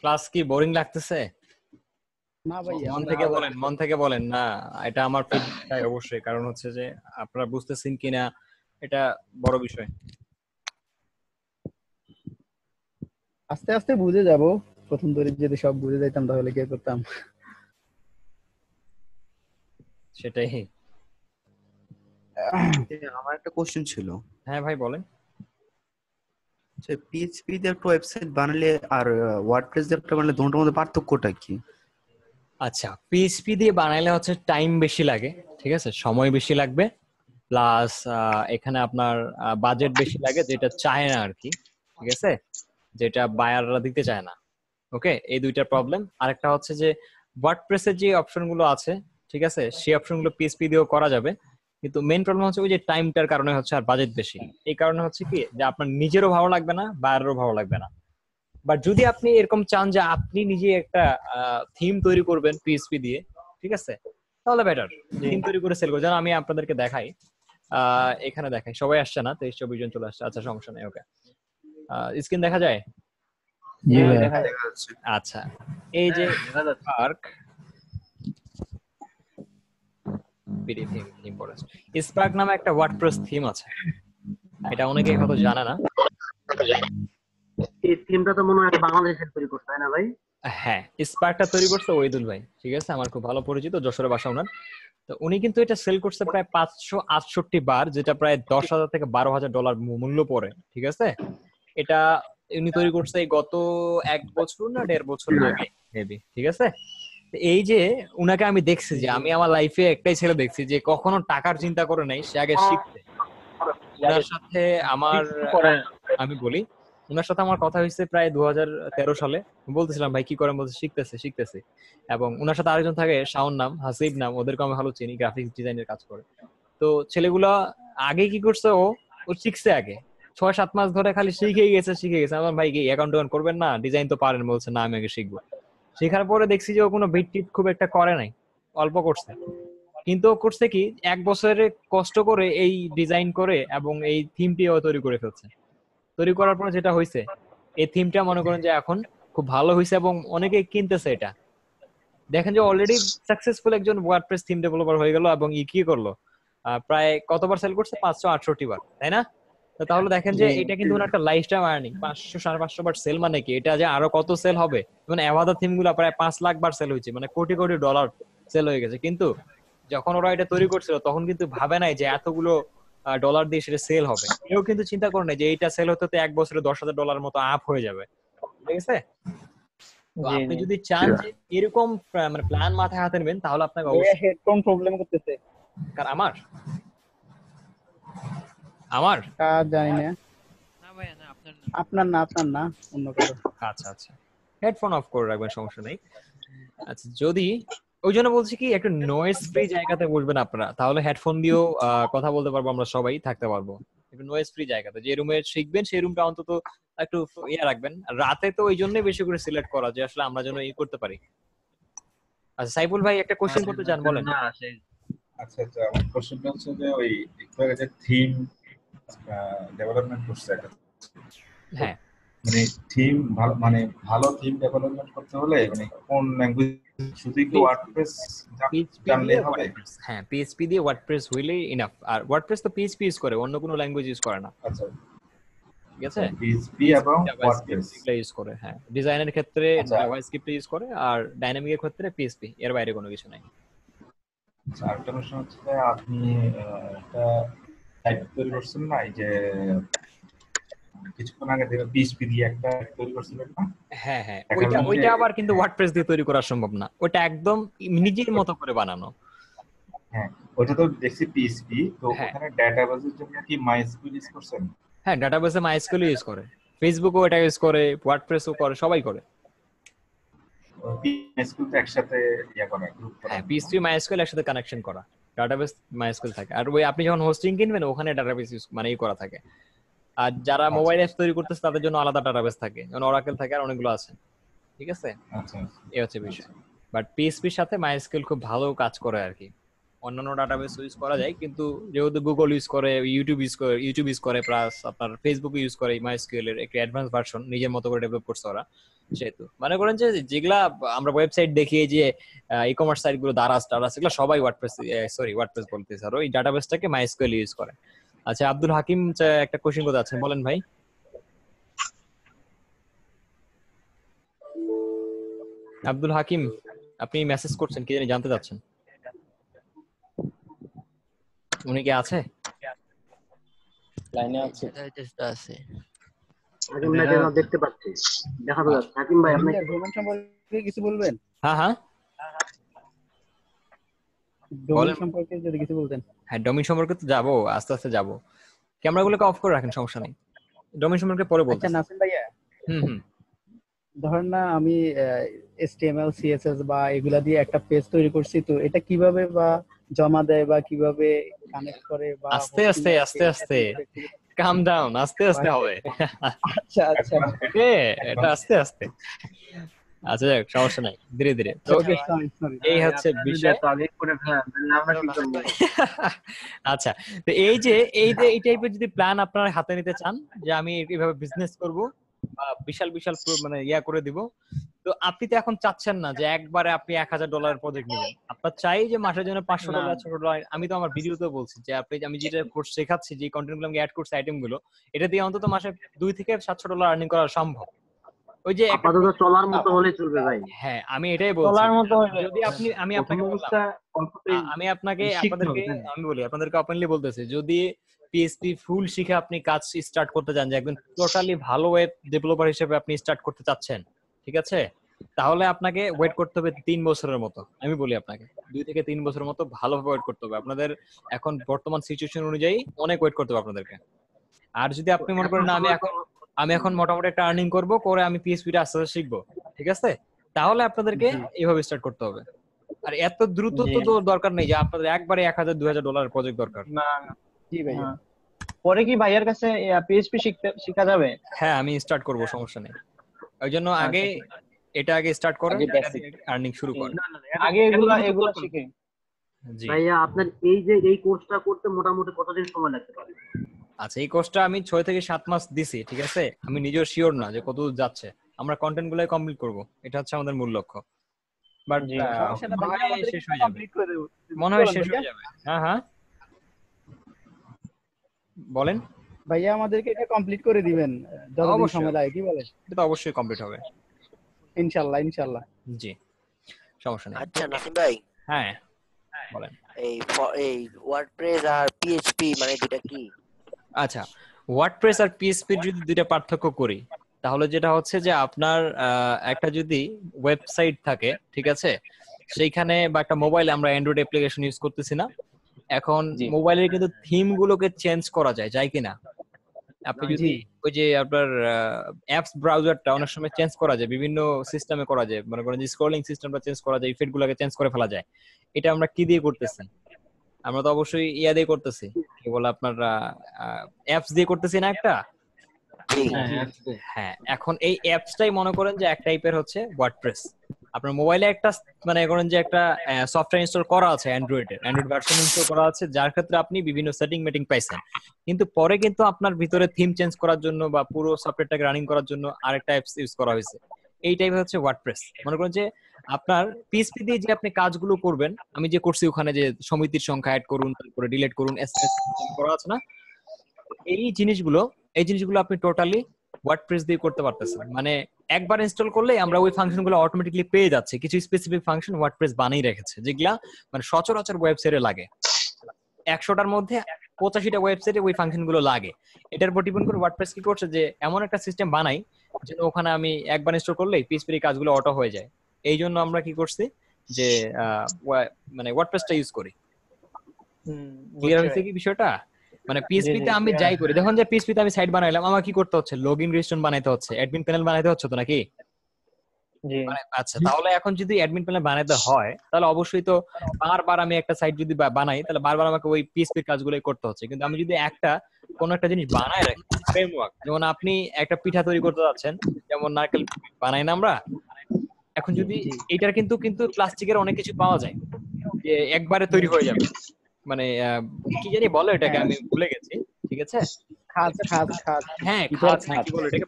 Class কি boring লাগতেছে না মন থেকে বলেন মন থেকে বলেন না এটা আমার ফিডব্যাক অবশ্যই কারণ হচ্ছে যে আপনারা বুঝতেছেন কিনা এটা বড় বিষয় আস্তে আস্তে বুঝে যাব প্রথম ধরে যদি সব বুঝে যাইতাম তাহলে কি করতাম সেটাই আমার একটা কোশ্চেন ছিল হ্যাঁ ভাই বলেন আচ্ছা পিএইচপি দিয়ে একটা ওয়েবসাইট বানালে আর ওয়ার্ডপ্রেস দিয়ে একটা বানালে দুটোর মধ্যে পার্থক্যটা কি আচ্ছা পিএইচপি দিয়ে বানালে হচ্ছে টাইম বেশি লাগে ঠিক আছে সময় বেশি লাগবে প্লাস এখানে আপনার বাজেট বেশি লাগে যেটা চায় না আর কি ঠিক আছে যেটা বায়াররা দিতে চায় না ওকে এই দুইটা প্রবলেম আরেকটা হচ্ছে যে ওয়ার্ডপ্রেসের যে অপশনগুলো আছে ঠিক আছে সেই অপশনগুলো পিএইচপি দিয়েও করা যাবে কিন্তু মেন প্রবলেম হচ্ছে ওই যে টাইমটার কারণে হচ্ছে আর বাজেট বেশি এই কারণে হচ্ছে কি যে আপনার নিজেরও ভালো লাগবে না বাইরেরও ভালো লাগবে না বাট যদি আপনি এরকম চান যে আপনি নিজে একটা থিম তৈরি করবেন পিএসপি দিয়ে ঠিক আছে তাহলে বেটার থিম তৈরি করে সেল করে যেন আমি আপনাদেরকে দেখাই এখানে দেখাই সবাই আসছে না তেইশ চব্বিশ জন চলে আসছে আচ্ছা সমস্যা নেই ওকে স্ক্রিন দেখা যায় আচ্ছা এই যে পার্ক হ্যাঁ, পিডি থিম থিম স্পার্ক নামে একটা ওয়ার্ডপ্রেস থিম আছে এটা অনেকেই হয়তো জানে না এই থিমটা তো মনে হয় বাংলাদেশের তৈরি করছে না ভাই হ্যাঁ স্পার্কটা তৈরি করছে ওইদুল ভাই ঠিক আছে আমার খুব ভালো পরিচিত যশোরে বাসা ওনার তো উনি কিন্তু এটা সেল করছে প্রায় পাঁচশো আটষট্টি বার যেটা প্রায় দশ হাজার থেকে বারো হাজার ডলার মূল্য পড়ে ঠিক আছে এটা উনি তৈরি করছে গত এক বছর না দেড় বছর হ্যাঁ। আগে মেবি ঠিক আছে এই যে উনাকে আমি দেখছি যে আমি আমার লাইফে একটাই ছেলে দেখছি যে কখনো টাকার চিন্তা করে নাই সে আগে শিখতে ওনার সাথে আমার হ্যাঁ, আমি বলি ওনার সাথে আমার কথা হয়েছে প্রায় দু তেরো সালে বলতেছিলাম ভাই কি করেন বলতে শিখতেছে শিখতেছে এবং ওনার সাথে আরেকজন থাকে শাওন নাম হাসিব নাম ওদেরকে আমি ভালো চিনি গ্রাফিক্স ডিজাইনের কাজ করে তো ছেলেগুলা আগে কি করছে ও ও শিখছে আগে ছয় সাত মাস ধরে খালি শিখে গেছে শিখে গেছে আমার ভাই কি অ্যাকাউন্ট করবেন না ডিজাইন তো পারেন বলছে না আমি আগে শিখবো সেখানে পরে দেখছি যে ও কোনো বিট খুব একটা করে নাই অল্প করছে কিন্তু ও করছে কি এক বছরে কষ্ট করে এই ডিজাইন করে এবং এই থিমটি ও তৈরি করে ফেলছে তৈরি করার পর যেটা হয়েছে এই থিমটা মনে করেন যে এখন খুব ভালো হয়েছে এবং অনেকে কিনতেছে এটা দেখেন যে অলরেডি সাকসেসফুল একজন ওয়ার্ডপ্রেস থিম ডেভেলপার হয়ে গেল এবং ই কি করলো প্রায় কতবার সেল করছে পাঁচশো আটষট্টি বার তাই না তাহলে দেখেন যে এটা কিন্তু একটা লাইফ টাইম আর্নিং পাঁচশো সাড়ে পাঁচশো বার সেল মানে কি এটা যে আরো কত সেল হবে মানে অ্যাভাদা থিম গুলো প্রায় পাঁচ লাখ বার সেল হয়েছে মানে কোটি কোটি ডলার সেল হয়ে গেছে কিন্তু যখন ওরা এটা তৈরি করছিল তখন কিন্তু ভাবে নাই যে এতগুলো ডলার দিয়ে সেটা সেল হবে কেউ কিন্তু চিন্তা করে না যে এইটা সেল হতে তো এক বছরে দশ হাজার ডলার মতো আপ হয়ে যাবে ঠিক আছে আপনি যদি চান যে এরকম মানে প্ল্যান মাথায় হাতে নেবেন তাহলে আপনাকে অবশ্যই হেডফোন প্রবলেম করতেছে কার আমার আমার জানি না আপনার না আপনার না অন্য কারো আচ্ছা আচ্ছা হেডফোন অফ করে রাখবেন সমস্যা নেই আচ্ছা যদি ওই জন্য বলছি কি একটা নয়েজ ফ্রি জায়গাতে বসবেন আপনারা তাহলে হেডফোন দিয়েও কথা বলতে পারবো আমরা সবাই থাকতে পারবো একটু নয়েজ ফ্রি জায়গাতে যে রুমে শিখবেন সেই রুমটা অন্তত একটু ইয়ে রাখবেন রাতে তো ওই জন্যই বেশি করে সিলেক্ট করা যে আসলে আমরা যেন ইয়ে করতে পারি আচ্ছা সাইফুল ভাই একটা কোশ্চেন করতে চান বলেন আচ্ছা আচ্ছা কোশ্চেনটা হচ্ছে যে ওই একটু আগে যে থিম ডেভেলপমেন্ট করছে একটা হ্যাঁ মানে থিম ভালো মানে ভালো থিম ডেভেলপমেন্ট করতে হলে মানে কোন ল্যাঙ্গুয়েজ পিএইচপি দিয়ে হ্যাঁ, আর তো ইউজ করে অন্য কোনো ল্যাঙ্গুয়েজ ইউজ করে না আচ্ছা। ঠিক আছে পিএইচপি ইউজ করে হ্যাঁ ডিজাইনের ক্ষেত্রে ইউজ আচ্ছা। করে আর ডাইনামিকের ক্ষেত্রে এর বাইরে কোনো কিছু আচ্ছা, আপনি একটা তৈরি না এই যে কিছুক্ষণ আগে দেখে দিয়ে একটা তৈরি করছিলেন না হ্যাঁ হ্যাঁ ওইটা ওইটা আবার কিন্তু ওয়ার্ডপ্রেস দিয়ে তৈরি করা সম্ভব না ওটা একদম নিজের হ্যাঁ। মতো করে বানানো হ্যাঁ ওটা তো দেখছি তো হ্যাঁ। ওখানে ডেটাবেসের জন্য কি মাইস্কুল ইউজ করছেন হ্যাঁ ডেটাবেসে মাইস্কুল ইউজ করে ফেসবুকও এটা ইউজ করে করে সবাই করে তো একসাথে ইয়া গ্রুপ হ্যাঁ পিএইচপি মাইস্কুল একসাথে কানেকশন করা ডাটাবেস মাইএসকিউএল থাকে আর ওই আপনি যখন হোস্টিং কিনবেন ওখানে ডাটাবেস ইউজ মানে ই করা থাকে আর যারা মোবাইল আচ্ছা। অ্যাপ তৈরি করতেছে তাদের জন্য আলাদা ডাটাবেস থাকে যেমন ওরাকেল থাকে আর অনেকগুলো আছে ঠিক আছে আচ্ছা। এই হচ্ছে বিষয় বাট পিএসপির সাথে মাইএসকিউএল খুব ভালো কাজ করে আর কি অন্যান্য ডাটাবেস ইউজ করা যায় কিন্তু যেহেতু গুগল ইউজ করে ইউটিউব ইউজ করে ইউটিউব ইউজ করে প্লাস আপনার ফেসবুক ইউজ করে মাইসকিউএল এর একটি অ্যাডভান্স ভার্সন নিজের মতো করে ডেভেলপ করছে ওরা সেহেতু মনে করেন যে যেগুলা আমরা ওয়েবসাইট দেখি যে ই কমার্স সাইট গুলো দারাস টারাস এগুলো সবাই ওয়ার্ডপ্রেস সরি ওয়ার্ডপ্রেস বলতে স্যার ওই ডাটাবেসটাকে মাইসকিউএল ইউজ করে আচ্ছা আব্দুল হাকিম আচ্ছা, একটা কোশ্চেন কথা আছে বলেন ভাই আব্দুল হাকিম আপনি মেসেজ করছেন কি জানি জানতে চাচ্ছেন উনি কি আছে লাইনে আছে আছে আগুন না যেন দেখতে পাচ্ছি দেখা তো যাচ্ছে হাকিম ভাই আপনি ভ্রমণ সম্পর্কে কিছু বলবেন হ্যাঁ হ্যাঁ ডোমিন সম্পর্কে যদি কিছু বলতেন হ্যাঁ ডোমিন সম্পর্কে তো যাব আস্তে আস্তে যাবো ক্যামেরাগুলোকে অফ করে রাখেন সমস্যা নাই ডোমিন সম্পর্কে পরে বলবো আচ্ছা নাসিম ভাইয়া হুম হুম ধরেন না আমি এসটিএমএল সিএসএস বা এগুলা দিয়ে একটা পেজ তৈরি করছি তো এটা কিভাবে বা জমা দেয় বা কিভাবে কানেক্ট করে বা আস্তে আস্তে আস্তে আস্তে কাম ডাউন আস্তে আস্তে হবে আচ্ছা আচ্ছা এটা আস্তে আস্তে আচ্ছা যাক সমস্যা নাই ধীরে ধীরে আচ্ছা, এই হচ্ছে বিষয় আচ্ছা তো এই যে এই যে এই টাইপের যদি প্ল্যান আপনারা হাতে নিতে চান যে আমি এইভাবে বিজনেস করব বিশাল বিশাল মানে ইয়া করে দিব তো আপনি তো এখন চাচ্ছেন না যে একবারে আপনি এক হাজার ডলার প্রজেক্ট নেবেন আপনার চাই যে মাসের জন্য পাঁচশো ডলার ছশো ডলার আমি তো আমার ভিডিওতে বলছি যে আপনি আমি যেটা কোর্স শেখাচ্ছি যে কন্টেন্ট গুলো আমি অ্যাড করছি আইটেম গুলো এটা দিয়ে অন্তত মাসে দুই থেকে সাতশো ডলার আর্নিং করা সম্ভব ওই যে আপাতত চলার মতো হ্যাঁ। হলে চলবে ভাই হ্যাঁ আমি এটাই বলছি চলার মতো যদি আপনি আমি আপনাকে আমি আপনাকে আপনাদেরকে আমি বলি আপনাদেরকে ওপেনলি বলতেছি যদি পিএসপি ফুল শিখে আপনি কাজ স্টার্ট করতে চান যে একজন টোটালি ভালো ওয়েব ডেভেলপার হিসেবে আপনি স্টার্ট করতে চাচ্ছেন ঠিক আছে তাহলে আপনাকে ওয়েট করতে হবে তিন বছরের মতো আমি বলি আপনাকে দুই থেকে তিন বছরের মতো ভালোভাবে ওয়েট করতে হবে আপনাদের এখন বর্তমান সিচুয়েশন অনুযায়ী অনেক ওয়েট করতে হবে আপনাদেরকে আর যদি আপনি মনে করেন আমি এখন আমি এখন মোটামুটি একটা আর্নিং করবো করে আমি পিএসপিটা আস্তে আস্তে শিখবো ঠিক আছে তাহলে আপনাদেরকে এইভাবে স্টার্ট করতে হবে আর এত দ্রুত তো দরকার নেই যে আপনাদের একবারে এক হাজার দুই হাজার ডলার প্রজেক্ট দরকার না জি ভাইয়া হ্যাঁ। পরে কি ভাইয়ার কাছে পিএইচপি শিখতে শেখা যাবে হ্যাঁ আমি স্টার্ট করব হ্যাঁ। সমস্যা নেই ওই জন্য আচ্ছা, আচ্ছা। আগে এটা আগে স্টার্ট করো আর্নিং শুরু করো আগে এগুলো এগুলো শিখে জি ভাইয়া আপনার এই যে এই কোর্সটা করতে মোটামুটি কতদিন সময় লাগতে পারে আচ্ছা এই কোর্সটা আমি ছয় থেকে সাত মাস দিছি ঠিক আছে আমি নিজেও শিওর না যে কতদূর যাচ্ছে আমরা কন্টেন্ট গুলাই কমপ্লিট করব এটা হচ্ছে আমাদের মূল লক্ষ্য বাট মনে হয় শেষ হয়ে যাবে মনে হয় শেষ হয়ে যাবে হ্যাঁ হ্যাঁ বলেন ভাইয়া আমাদেরকে এটা কমপ্লিট করে দিবেন যতদিন সময় লাগে কি বলেন এটা তো অবশ্যই কমপ্লিট হবে ইনশাআল্লাহ ইনশাআল্লাহ জি সমস্যা নেই আচ্ছা নাসিম ভাই হ্যাঁ বলেন এই এই ওয়ার্ডপ্রেস আর পিএইচপি মানে দুটো কি আচ্ছা ওয়ার্ডপ্রেস আর পিএইচপি যদি দুটো পার্থক্য করি তাহলে যেটা হচ্ছে যে আপনার একটা যদি ওয়েবসাইট থাকে ঠিক আছে সেইখানে বা একটা মোবাইল আমরা অ্যান্ড্রয়েড অ্যাপ্লিকেশন ইউজ করতেছি না এখন মোবাইলের কিন্তু থিম গুলোকে চেঞ্জ করা যায় যায় কিনা আপনি যদি ওই যে আপনার অ্যাপস ব্রাউজারটা অনেক সময় চেঞ্জ করা যায় বিভিন্ন সিস্টেমে করা যায় মানে করেন যে স্ক্রলিং সিস্টেমটা চেঞ্জ করা যায় ইফেক্ট গুলোকে চেঞ্জ করে ফেলা যায় এটা আমরা কি দিয়ে করতেছেন আমরা তো অবশ্যই ইয়া দিয়ে করতেছি কি বলে আপনার অ্যাপস দিয়ে করতেছি না একটা হ্যাঁ, হ্যাঁ এখন এই অ্যাপসটাই মনে করেন যে এক টাইপের হচ্ছে ওয়ার্ডপ্রেস আপনার মোবাইলে একটা মানে করেন যে একটা সফটওয়্যার ইনস্টল করা আছে অ্যান্ড্রয়েডের অ্যান্ড্রয়েড ভার্সন ইনস্টল করা আছে যার ক্ষেত্রে আপনি বিভিন্ন সেটিং মেটিং পাইছেন কিন্তু পরে কিন্তু আপনার ভিতরে থিম চেঞ্জ করার জন্য বা পুরো সফটওয়্যারটাকে রানিং করার জন্য আরেকটা অ্যাপস ইউজ করা হয়েছে এই টাইপ হচ্ছে ওয়ার্ডপ্রেস মনে করেন যে আপনার পিএসপি দিয়ে যে আপনি কাজগুলো করবেন আমি যে করছি ওখানে যে সমিতির সংখ্যা অ্যাড করুন তারপরে ডিলিট করুন এসএমএস করা আছে না এই জিনিসগুলো এই জিনিসগুলো আপনি টোটালি ওয়ার্ডপ্রেস দিয়ে করতে পারতেছেন মানে একবার ইনস্টল করলে আমরা ওই ফাংশনগুলো অটোমেটিকলি পেয়ে যাচ্ছি কিছু স্পেসিফিক ফাংশন ওয়ার্ডপ্রেস বানিয়ে রেখেছে যেগুলা মানে সচরাচর ওয়েবসাইটে লাগে একশোটার মধ্যে পঁচাশিটা ওয়েবসাইটে ওই ফাংশনগুলো লাগে এটার উপর ডিপেন্ড করে ওয়ার্ডপ্রেস কি করছে যে এমন একটা সিস্টেম বানাই যেন ওখানে আমি একবার ইনস্টল করলেই পিএসপির কাজগুলো অটো হয়ে যায় এই জন্য আমরা কি করছি যে মানে ওয়ার্ডপ্রেসটা ইউজ করি ক্লিয়ার হয়েছে কি বিষয়টা মানে পিএসপি হ্যাঁ, হ্যাঁ, তে আমি হ্যাঁ। যাই করি দেখুন যে পিএসপি তে আমি সাইট বানাইলাম আমার কি করতে হচ্ছে লগইন রেজিস্ট্রেশন বানাইতে হচ্ছে অ্যাডমিন প্যানেল বানাইতে হচ্ছে তো নাকি মানে আচ্ছা তাহলে এখন যদি অ্যাডমিন প্যানেল বানাইতে হয় তাহলে অবশ্যই তো বারবার আমি একটা সাইট যদি বানাই তাহলে বারবার আমাকে ওই পিএসপি কাজগুলোই করতে হচ্ছে কিন্তু আমি যদি একটা কোনো একটা জিনিস বানায় রাখি ফ্রেমওয়ার্ক যেমন আপনি একটা পিঠা তৈরি করতে যাচ্ছেন যেমন নারকেল বানাই না আমরা এখন যদি এটার কিন্তু কিন্তু প্লাস্টিকের অনেক কিছু পাওয়া যায় যে একবারে তৈরি হয়ে যাবে মানে কি জানি বলে এটাকে হ্যাঁ। আমি ভুলে গেছি ঠিক আছে হ্যাঁ, হ্যাঁ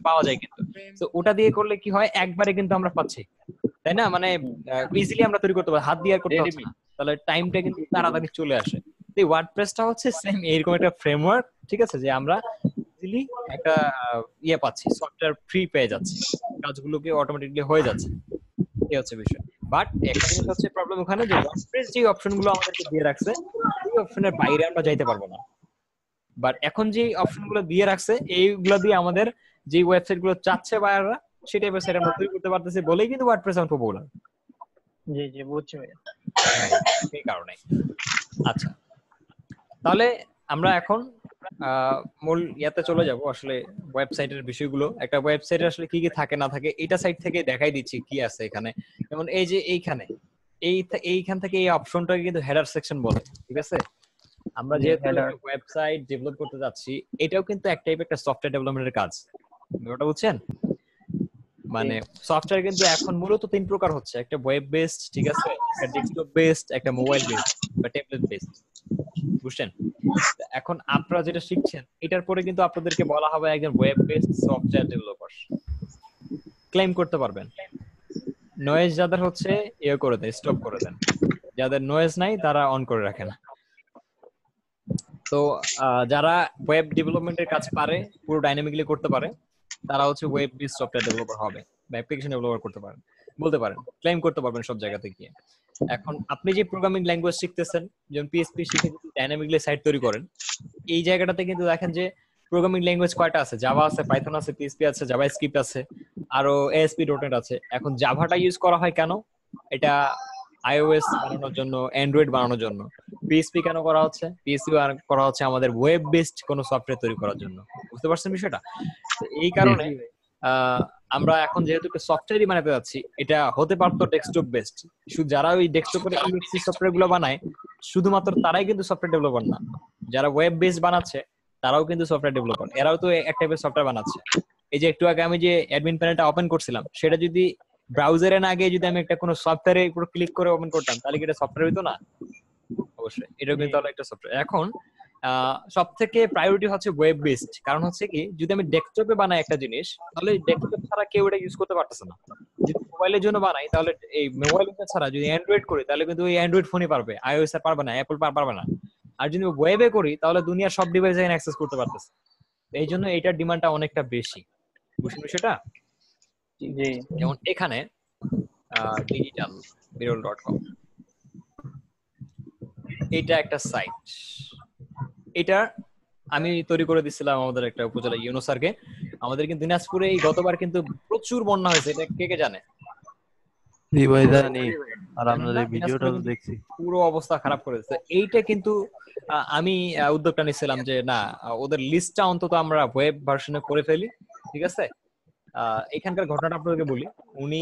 পাওয়া যায় কিন্তু তো ওটা দিয়ে করলে কি হয় একবারে কিন্তু আমরা পাচ্ছি তাই না মানে ইজিলি আমরা তৈরি করতে পারি হাত দিয়ে আর কিন্তু তাড়াতাড়ি চলে আসে তো এই হচ্ছে সেম এরকম একটা ফ্রেমওয়ার্ক ঠিক আছে যে আমরা ইজিলি একটা ইয়ে পাচ্ছি সফটওয়্যার ফ্রি পেয়ে কাজগুলোকে অটোমেটিকলি হয়ে যাচ্ছে এই হচ্ছে বিষয় বাট একটা জিনিস হচ্ছে প্রবলেম ওখানে যে আমাদেরকে দিয়ে রাখছে ওই অপশনের বাইরে আমরা যাইতে পারবো না বাট এখন যে অপশনগুলো দিয়ে রাখছে এইগুলো দিয়ে আমাদের যে ওয়েবসাইট গুলো চাচ্ছে বায়াররা সেটাই ওয়েবসাইট আমরা তৈরি করতে পারতেছি বলেই কিন্তু ওয়ার্ডপ্রেস এখন পপুলার জি জি বুঝছি ভাই এই কারণে আচ্ছা তাহলে আমরা এখন মূল ইয়াতে চলে যাব আসলে ওয়েবসাইটের বিষয়গুলো একটা ওয়েবসাইটে আসলে কি কি থাকে না থাকে এটা সাইট থেকে দেখাই দিচ্ছি কি আছে এখানে যেমন এই যে এইখানে এই এইখান থেকে এই অপশনটাকে কিন্তু হেডার সেকশন বলে ঠিক আছে আমরা যেহেতু ওয়েবসাইট ডেভেলপ করতে যাচ্ছি এটাও কিন্তু এক টাইপের একটা সফটওয়্যার ডেভেলপমেন্টের কাজ ওটা বুঝছেন মানে সফটওয়্যার কিন্তু এখন মূলত তিন প্রকার হচ্ছে একটা ওয়েব বেসড ঠিক আছে একটা ডেস্কটপ বেসড একটা মোবাইল বেসড বা ট্যাবলেট বেসড বুঝছেন এখন আপনারা যেটা শিখছেন এটার পরে কিন্তু আপনাদেরকে বলা হবে একজন web based software developer claim করতে পারবেন নয়েজ যাদের হচ্ছে ইয়ে করে দেয় স্টপ করে দেন যাদের নয়েজ নাই তারা অন করে রাখেন তো যারা ওয়েব ডেভেলপমেন্টের কাজ পারে পুরো ডাইনামিকলি করতে পারে তারা হচ্ছে ওয়েব বেস সফটওয়্যার ডেভেলপার হবে বা অ্যাপ্লিকেশন ডেভেলপার করতে পারেন বলতে পারেন ক্লেম করতে পারবেন সব জায়গাতে গিয়ে এখন আপনি যে প্রোগ্রামিং ল্যাঙ্গুয়েজ শিখতেছেন যেমন পিএসপি শিখে ডাইনামিকলি সাইট তৈরি করেন এই জায়গাটাতে কিন্তু দেখেন যে প্রোগ্রামিং ল্যাঙ্গুয়েজ কয়টা আছে জাভা আছে পাইথন আছে পিএসপি আছে জাভা স্ক্রিপ্ট আছে আরো এএসপি ডটনেট আছে এখন জাভাটা ইউজ করা হয় কেন এটা আইওএস বানানোর জন্য অ্যান্ড্রয়েড বানানোর জন্য পিএসপি কেন করা হচ্ছে পিএসপি করা হচ্ছে আমাদের ওয়েব বেসড কোনো সফটওয়্যার তৈরি করার জন্য বুঝতে পারছেন বিষয়টা এই কারণে আমরা এখন যেহেতু সফটওয়্যারই বানাতে যাচ্ছি এটা হতে পারতো ডেস্কটপ বেসড শুধু যারা ওই ডেস্কটপের সফটওয়্যার গুলো বানায় শুধুমাত্র তারাই কিন্তু সফটওয়্যার ডেভেলপার না যারা ওয়েব বেসড বানাচ্ছে তারাও কিন্তু সফটওয়্যার ডেভেলপার এরাও তো এক টাইপের সফটওয়্যার বানাচ্ছে এই যে একটু আগে আমি যে অ্যাডমিন প্যানেলটা ওপেন করছিলাম সেটা যদি ব্রাউজারে না গিয়ে যদি আমি একটা কোনো সফটওয়্যারে উপর ক্লিক করে ওপেন করতাম তাহলে কি এটা সফটওয়্যার হতো না অবশ্যই এটাও কিন্তু একটা সফটওয়্যার এখন সব থেকে প্রায়োরিটি হচ্ছে ওয়েব বেসড কারণ হচ্ছে কি যদি আমি ডেস্কটপে বানাই একটা জিনিস তাহলে ডেস্কটপ ছাড়া কেউ এটা ইউজ করতে পারতেছে না যদি মোবাইলের জন্য বানাই তাহলে এই মোবাইল ছাড়া যদি অ্যান্ড্রয়েড করি তাহলে কিন্তু ওই অ্যান্ড্রয়েড ফোনই পারবে আইওএস পারবে না অ্যাপল পারবে না আর যদি ওয়েবে করি তাহলে দুনিয়ার সব ডিভাইস এখানে অ্যাক্সেস করতে পারতেছে এই জন্য এটার ডিমান্ডটা অনেকটা বেশি বুঝছেন বিষয়টা যেমন এখানে ডিজিটাল বিরল ডট কম এটা একটা সাইট এটা আমি তৈরি করে দিছিলাম আমাদের একটা উপজেলা ইউনো স্যারকে আমাদের কিন্তু দিনাজপুরে এই গতবার কিন্তু প্রচুর বন্যা হয়েছে এটা কে কে জানে পুরো অবস্থা খারাপ করেছে এইটা কিন্তু আমি উদ্যোগটা নিছিলাম যে না ওদের লিস্টটা অন্তত আমরা ওয়েব ভার্সনে করে ফেলি ঠিক আছে এখানকার ঘটনাটা আপনাদেরকে বলি উনি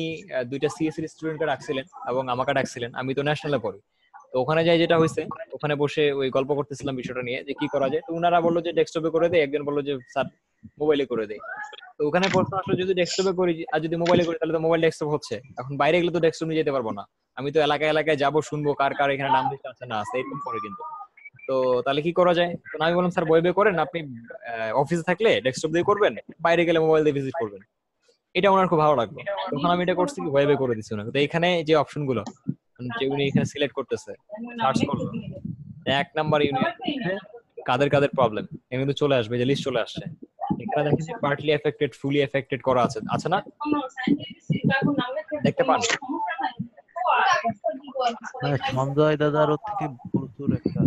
দুইটা সিএসসি স্টুডেন্টকে e ডাকছিলেন এবং আমাকে ডাকছিলেন আমি তো ন্যাশনালে পড়ি তো ওখানে যাই যেটা হয়েছে ওখানে বসে ওই গল্প করতেছিলাম বিষয়টা নিয়ে যে কি করা যায় তো উনারা বললো যে ডেস্কটপে করে দেয় একজন বললো যে স্যার মোবাইলে করে দেয় তো ওখানে প্রশ্ন আসলে যদি ডেস্কটপে করি আর যদি মোবাইলে করি তাহলে তো মোবাইল ডেস্কটপ হচ্ছে এখন বাইরে গেলে তো ডেস্কটপ নিয়ে যেতে পারবো না আমি তো এলাকায় এলাকায় যাব শুনবো কার কার এখানে নাম দিতে আছে না আছে এরকম করে কিন্তু তো তাহলে কি করা যায় তো আমি বললাম স্যার বইবে করেন আপনি অফিসে থাকলে ডেস্কটপ দিয়ে করবেন বাইরে গেলে মোবাইল দিয়ে ভিজিট করবেন এটা ওনার খুব ভালো লাগলো তখন আমি এটা করছি কি ওয়েবে করে দিছি ওনাকে তো এখানে যে অপশন গুলো যে উনি এখানে সিলেক্ট করতেছে সার্চ করলো এক নাম্বার ইউনিয়ন কাদের কাদের প্রবলেম এখানে তো চলে আসবে যে লিস্ট চলে আসছে এখানে পার্টলি এফেক্টেড ফুলি এফেক্টেড করা আছে আছে আচ্ছা না দেখতে পান হ্যাঁ, সঞ্জয় দাদার থেকে প্রচুর একটা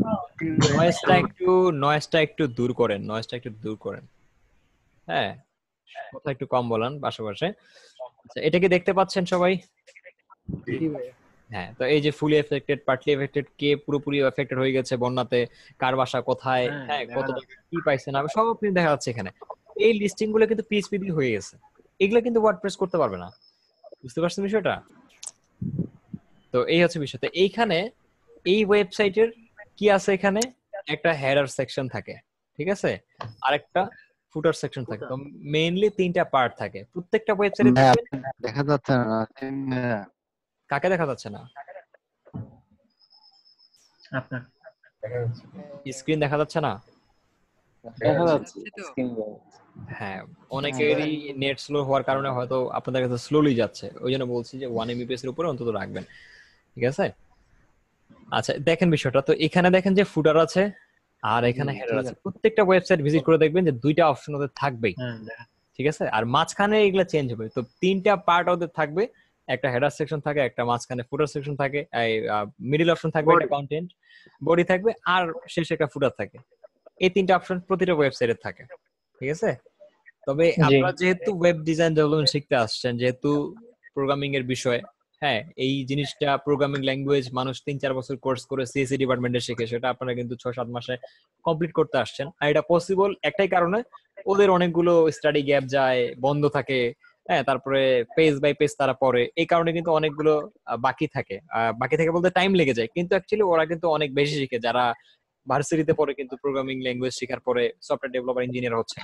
নয়েজটা একটু নয়েজটা একটু দূর করেন নয়েজটা একটু দূর করেন হ্যাঁ কথা একটু কম বলান পাশাপাশি আচ্ছা, এটা কি দেখতে পাচ্ছেন সবাই হ্যাঁ তো এই যে ফুলি এফেক্টেড পার্টলি এফেক্টেড কে পুরোপুরি এফেক্টেড হয়ে গেছে বন্যাতে কার বাসা কোথায় হ্যাঁ, হ্যাঁ কত কি পাইছে না সব আপনি দেখা যাচ্ছে এখানে এই লিস্টিং গুলো কিন্তু পিএইচপি দিয়ে হয়ে গেছে এগুলো কিন্তু ওয়ার্ডপ্রেস করতে পারবে না বুঝতে পারছেন বিষয়টা তো এই হচ্ছে বিষয় তো এইখানে এই ওয়েবসাইটের কি আছে এখানে একটা হেডার সেকশন থাকে ঠিক আছে আরেকটা ফুটার সেকশন থাকে তো মেইনলি তিনটা পার্ট থাকে প্রত্যেকটা ওয়েবসাইটে হ্যাঁ, দেখা যাচ্ছে না কাকে দেখা যাচ্ছে না আপনার স্ক্রিন দেখা যাচ্ছে না দেখা যাচ্ছে স্ক্রিন হ্যাঁ, হ্যাঁ অনেকেরই নেট স্লো হওয়ার কারণে হয়তো আপনাদের কাছে স্লোলি যাচ্ছে ওই জন্য বলছি যে ওয়ান এমবিপিএস এর উপরে অন্তত রাখবেন ঠিক আছে আচ্ছা দেখেন বিষয়টা তো এখানে দেখেন যে ফুটার আছে আর এখানে হেডার আছে প্রত্যেকটা ওয়েবসাইট ভিজিট করে দেখবেন যে দুইটা অপশন ওদের থাকবেই হ্যাঁ, হ্যাঁ। ঠিক আছে আর মাঝখানে এগুলা চেঞ্জ হবে তো তিনটা পার্ট ওদের থাকবে একটা হেডার সেকশন থাকে একটা মাঝখানে ফুটার সেকশন থাকে এই মিডল অপশন থাকবে একটা কন্টেন্ট বডি থাকবে আর শেষে একটা ফুটার থাকে এই তিনটা অপশন প্রতিটা ওয়েবসাইটে থাকে ঠিক আছে তবে আপনারা যেহেতু ওয়েব ডিজাইন ডেভেলপমেন্ট শিখতে আসছেন যেহেতু প্রোগ্রামিং এর বিষয়ে হ্যাঁ এই জিনিসটা প্রোগ্রামিং ল্যাঙ্গুয়েজ মানুষ তিন চার বছর কোর্স করে সিএসি ডিপার্টমেন্টে শিখে সেটা আপনারা কিন্তু ছয় সাত মাসে কমপ্লিট করতে আসছেন আর এটা পসিবল একটাই কারণে ওদের অনেকগুলো স্টাডি গ্যাপ যায় বন্ধ থাকে হ্যাঁ তারপরে পেজ বাই পেজ তারা পড়ে এই কারণে কিন্তু অনেকগুলো বাকি থাকে বাকি থাকে বলতে টাইম লেগে যায় কিন্তু অ্যাকচুয়ালি ওরা কিন্তু অনেক বেশি শিখে যারা ভার্সিটিতে পরে কিন্তু প্রোগ্রামিং ল্যাঙ্গুয়েজ শেখার পরে সফটওয়্যার ডেভেলপার ইঞ্জিনিয়ার হচ্ছে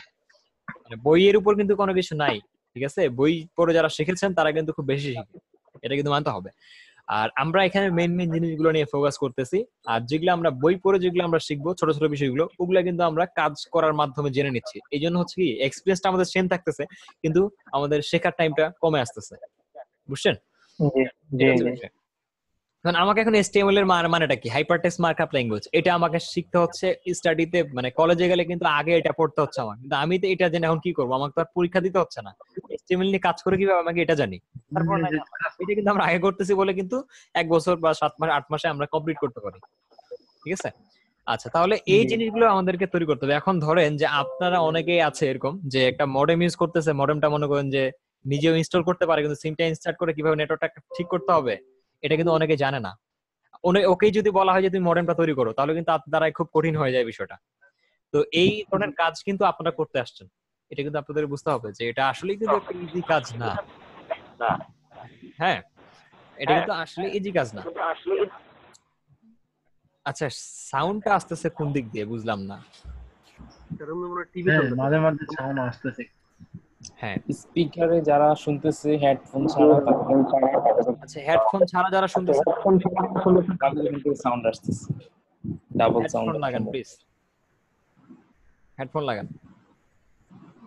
মানে বইয়ের উপর কিন্তু কোনো কিছু নাই ঠিক আছে বই পড়ে যারা শিখেছেন তারা কিন্তু খুব বেশি শিখে এটা কিন্তু মানতে হবে আর আমরা এখানে মেইন মেইন জিনিসগুলো নিয়ে ফোকাস করতেছি আর যেগুলো আমরা বই পড়ে যেগুলো আমরা শিখবো ছোট ছোট বিষয়গুলো ওগুলো কিন্তু আমরা কাজ করার মাধ্যমে জেনে নিচ্ছি এই জন্য হচ্ছে কি এক্সপিরিয়েন্সটা আমাদের সেম থাকতেছে কিন্তু আমাদের শেখার টাইমটা কমে আসতেছে বুঝছেন জি জি কারণ আমাকে এখন এসটিএমএল এর এটা কি হাইপারটেক্স মার্কআপ ল্যাঙ্গুয়েজ এটা আমাকে শিখতে হচ্ছে স্টাডিতে মানে কলেজে গেলে কিন্তু আগে এটা পড়তে হচ্ছে আমার কিন্তু আমি তো এটা জেনে এখন কি করবো আমাকে তো আর পরীক্ষা দিতে হচ্ছে না এসটিএমএল নিয়ে কাজ করে কিভাবে আমাকে এটা জানি তারপর এটা কিন্তু আমরা আগে করতেছি বলে কিন্তু এক বছর বা সাত মাস আট মাসে আমরা কমপ্লিট করতে পারি ঠিক আছে আচ্ছা তাহলে এই জিনিসগুলো আমাদেরকে তৈরি করতে হবে এখন ধরেন যে আপনারা অনেকেই আছে এরকম যে একটা মডেম ইউজ করতেছে মডেমটা মনে করেন যে নিজেও ইনস্টল করতে পারে কিন্তু সিমটা ইনস্টার্ট করে কিভাবে নেটওয়ার্কটা ঠিক করতে হবে এটা কিন্তু অনেকে জানে না ওকেই যদি বলা হয় যে তুমি মডার্নটা তৈরি করো তাহলে কিন্তু আপনার দ্বারাই খুব কঠিন হয়ে যায় বিষয়টা তো এই ধরনের কাজ কিন্তু আপনারা করতে আসছেন এটা কিন্তু আপনাদের বুঝতে হবে যে এটা আসলে কিন্তু একটা ইজি কাজ না হ্যাঁ এটা কিন্তু আসলে ইজি হ্যাঁ। কাজ না আচ্ছা সাউন্ডটা আসতেছে কোন দিক দিয়ে বুঝলাম না হ্যাঁ, মাঝে মাঝে সাউন্ড আসতেছে হ্যাঁ স্পিকারে যারা শুনতেছে হেডফোন ছাড়া আচ্ছা হেডফোন ছাড়া যারা শুনতেছে হেডফোন ছাড়া তাদের কিন্তু সাউন্ড ডাবল সাউন্ড লাগান প্লিজ হেডফোন লাগান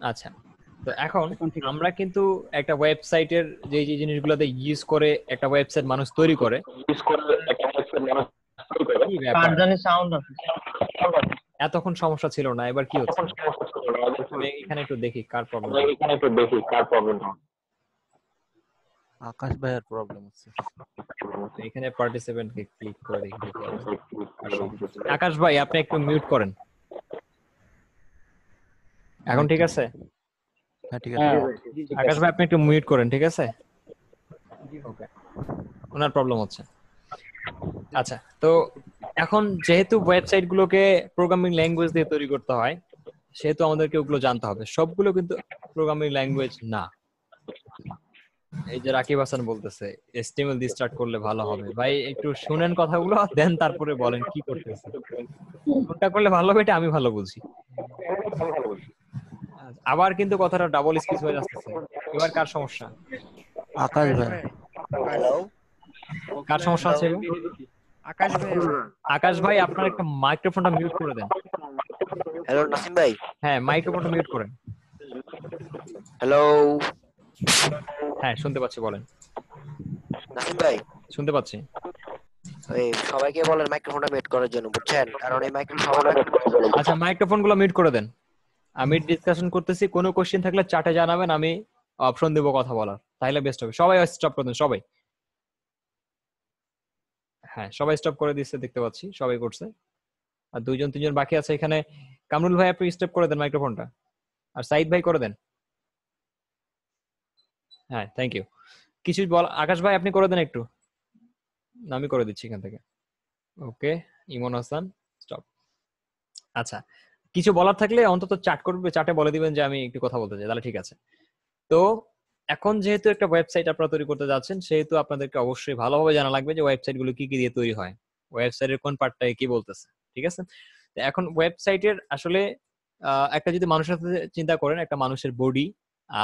আচ্ছা তো এখন আমরা কিন্তু একটা ওয়েবসাইটের যে যে জিনিসগুলোতে ইউজ করে একটা ওয়েবসাইট মানুষ তৈরি করে এতক্ষণ সমস্যা ছিল না এবার কি হচ্ছে এখানে আকাশ ভাইয়ের প্রবলেম হচ্ছে আচ্ছা। এখানে পার্টিসিপেন্ট কে ক্লিক করে দেখি আকাশ ভাই আপনি একটু মিউট করেন এখন ঠিক আছে হ্যাঁ ঠিক আছে হ্যাঁ। আকাশ ভাই আপনি একটু মিউট করেন ঠিক আছে ওনার প্রবলেম হচ্ছে আচ্ছা তো এখন যেহেতু ওয়েবসাইট গুলোকে প্রোগ্রামিং ল্যাঙ্গুয়েজ দিয়ে তৈরি করতে হয় সেহেতু আমাদেরকে ওগুলো জানতে হবে সবগুলো কিন্তু প্রোগ্রামিং ল্যাঙ্গুয়েজ না এই যে রাকিব হাসান বলতেছে এসটিএমএল দিয়ে স্টার্ট করলে ভালো হবে ভাই একটু শুনেন কথাগুলো দেন তারপরে বলেন কি করতেছে কোনটা করলে ভালো হবে এটা আমি ভালো বুঝি আবার কিন্তু কথাটা ডাবল স্কিচ হয়ে যাচ্ছে এবার কার সমস্যা আকাশ ভাই হ্যালো কার সমস্যা আছে আকাশ ভাই আকাশ ভাই আপনার একটা মাইক্রোফোনটা মিউট করে দেন হ্যালো নাসিম ভাই হ্যাঁ মাইক্রোফোন মিউট করেন হ্যালো হ্যাঁ শুনতে পাচ্ছি বলেন নাসিম ভাই শুনতে পাচ্ছি এই সবাইকে বলেন মাইক্রোফোনটা মিউট করার জন্য বুঝছেন কারণ এই মাইক্রোফোন আচ্ছা মাইক্রোফোনগুলো মিউট করে দেন আমি ডিসকাশন করতেছি কোনো কোশ্চেন থাকলে চাটে জানাবেন আমি অপশন দেব কথা বলার তাহলে বেস্ট হবে সবাই স্টপ করে দেন সবাই হ্যাঁ সবাই স্টপ করে দিচ্ছে দেখতে পাচ্ছি সবাই করছে আর দুইজন তিনজন বাকি আছে এখানে কামরুল ভাই আপনি স্টেপ করে দেন মাইক্রোফোনটা আর সাইদ ভাই করে দেন হ্যাঁ থ্যাংক ইউ কিছু বল আকাশ ভাই আপনি করে দেন একটু আমি করে দিচ্ছি এখান থেকে ওকে ইমন হাসান স্টপ আচ্ছা কিছু বলার থাকলে অন্তত চাট করবে চাটে বলে দিবেন যে আমি একটু কথা বলতে চাই তাহলে ঠিক আছে তো এখন যেহেতু একটা ওয়েবসাইট আপনারা তৈরি করতে যাচ্ছেন সেহেতু আপনাদেরকে অবশ্যই ভালোভাবে জানা লাগবে যে ওয়েবসাইট গুলো কি কি দিয়ে তৈরি হয় ওয়েবসাইটের কোন পার্টটায় কি বলতেছে ঠিক আছে এখন ওয়েবসাইটের আসলে একটা যদি মানুষের সাথে চিন্তা করেন একটা মানুষের বডি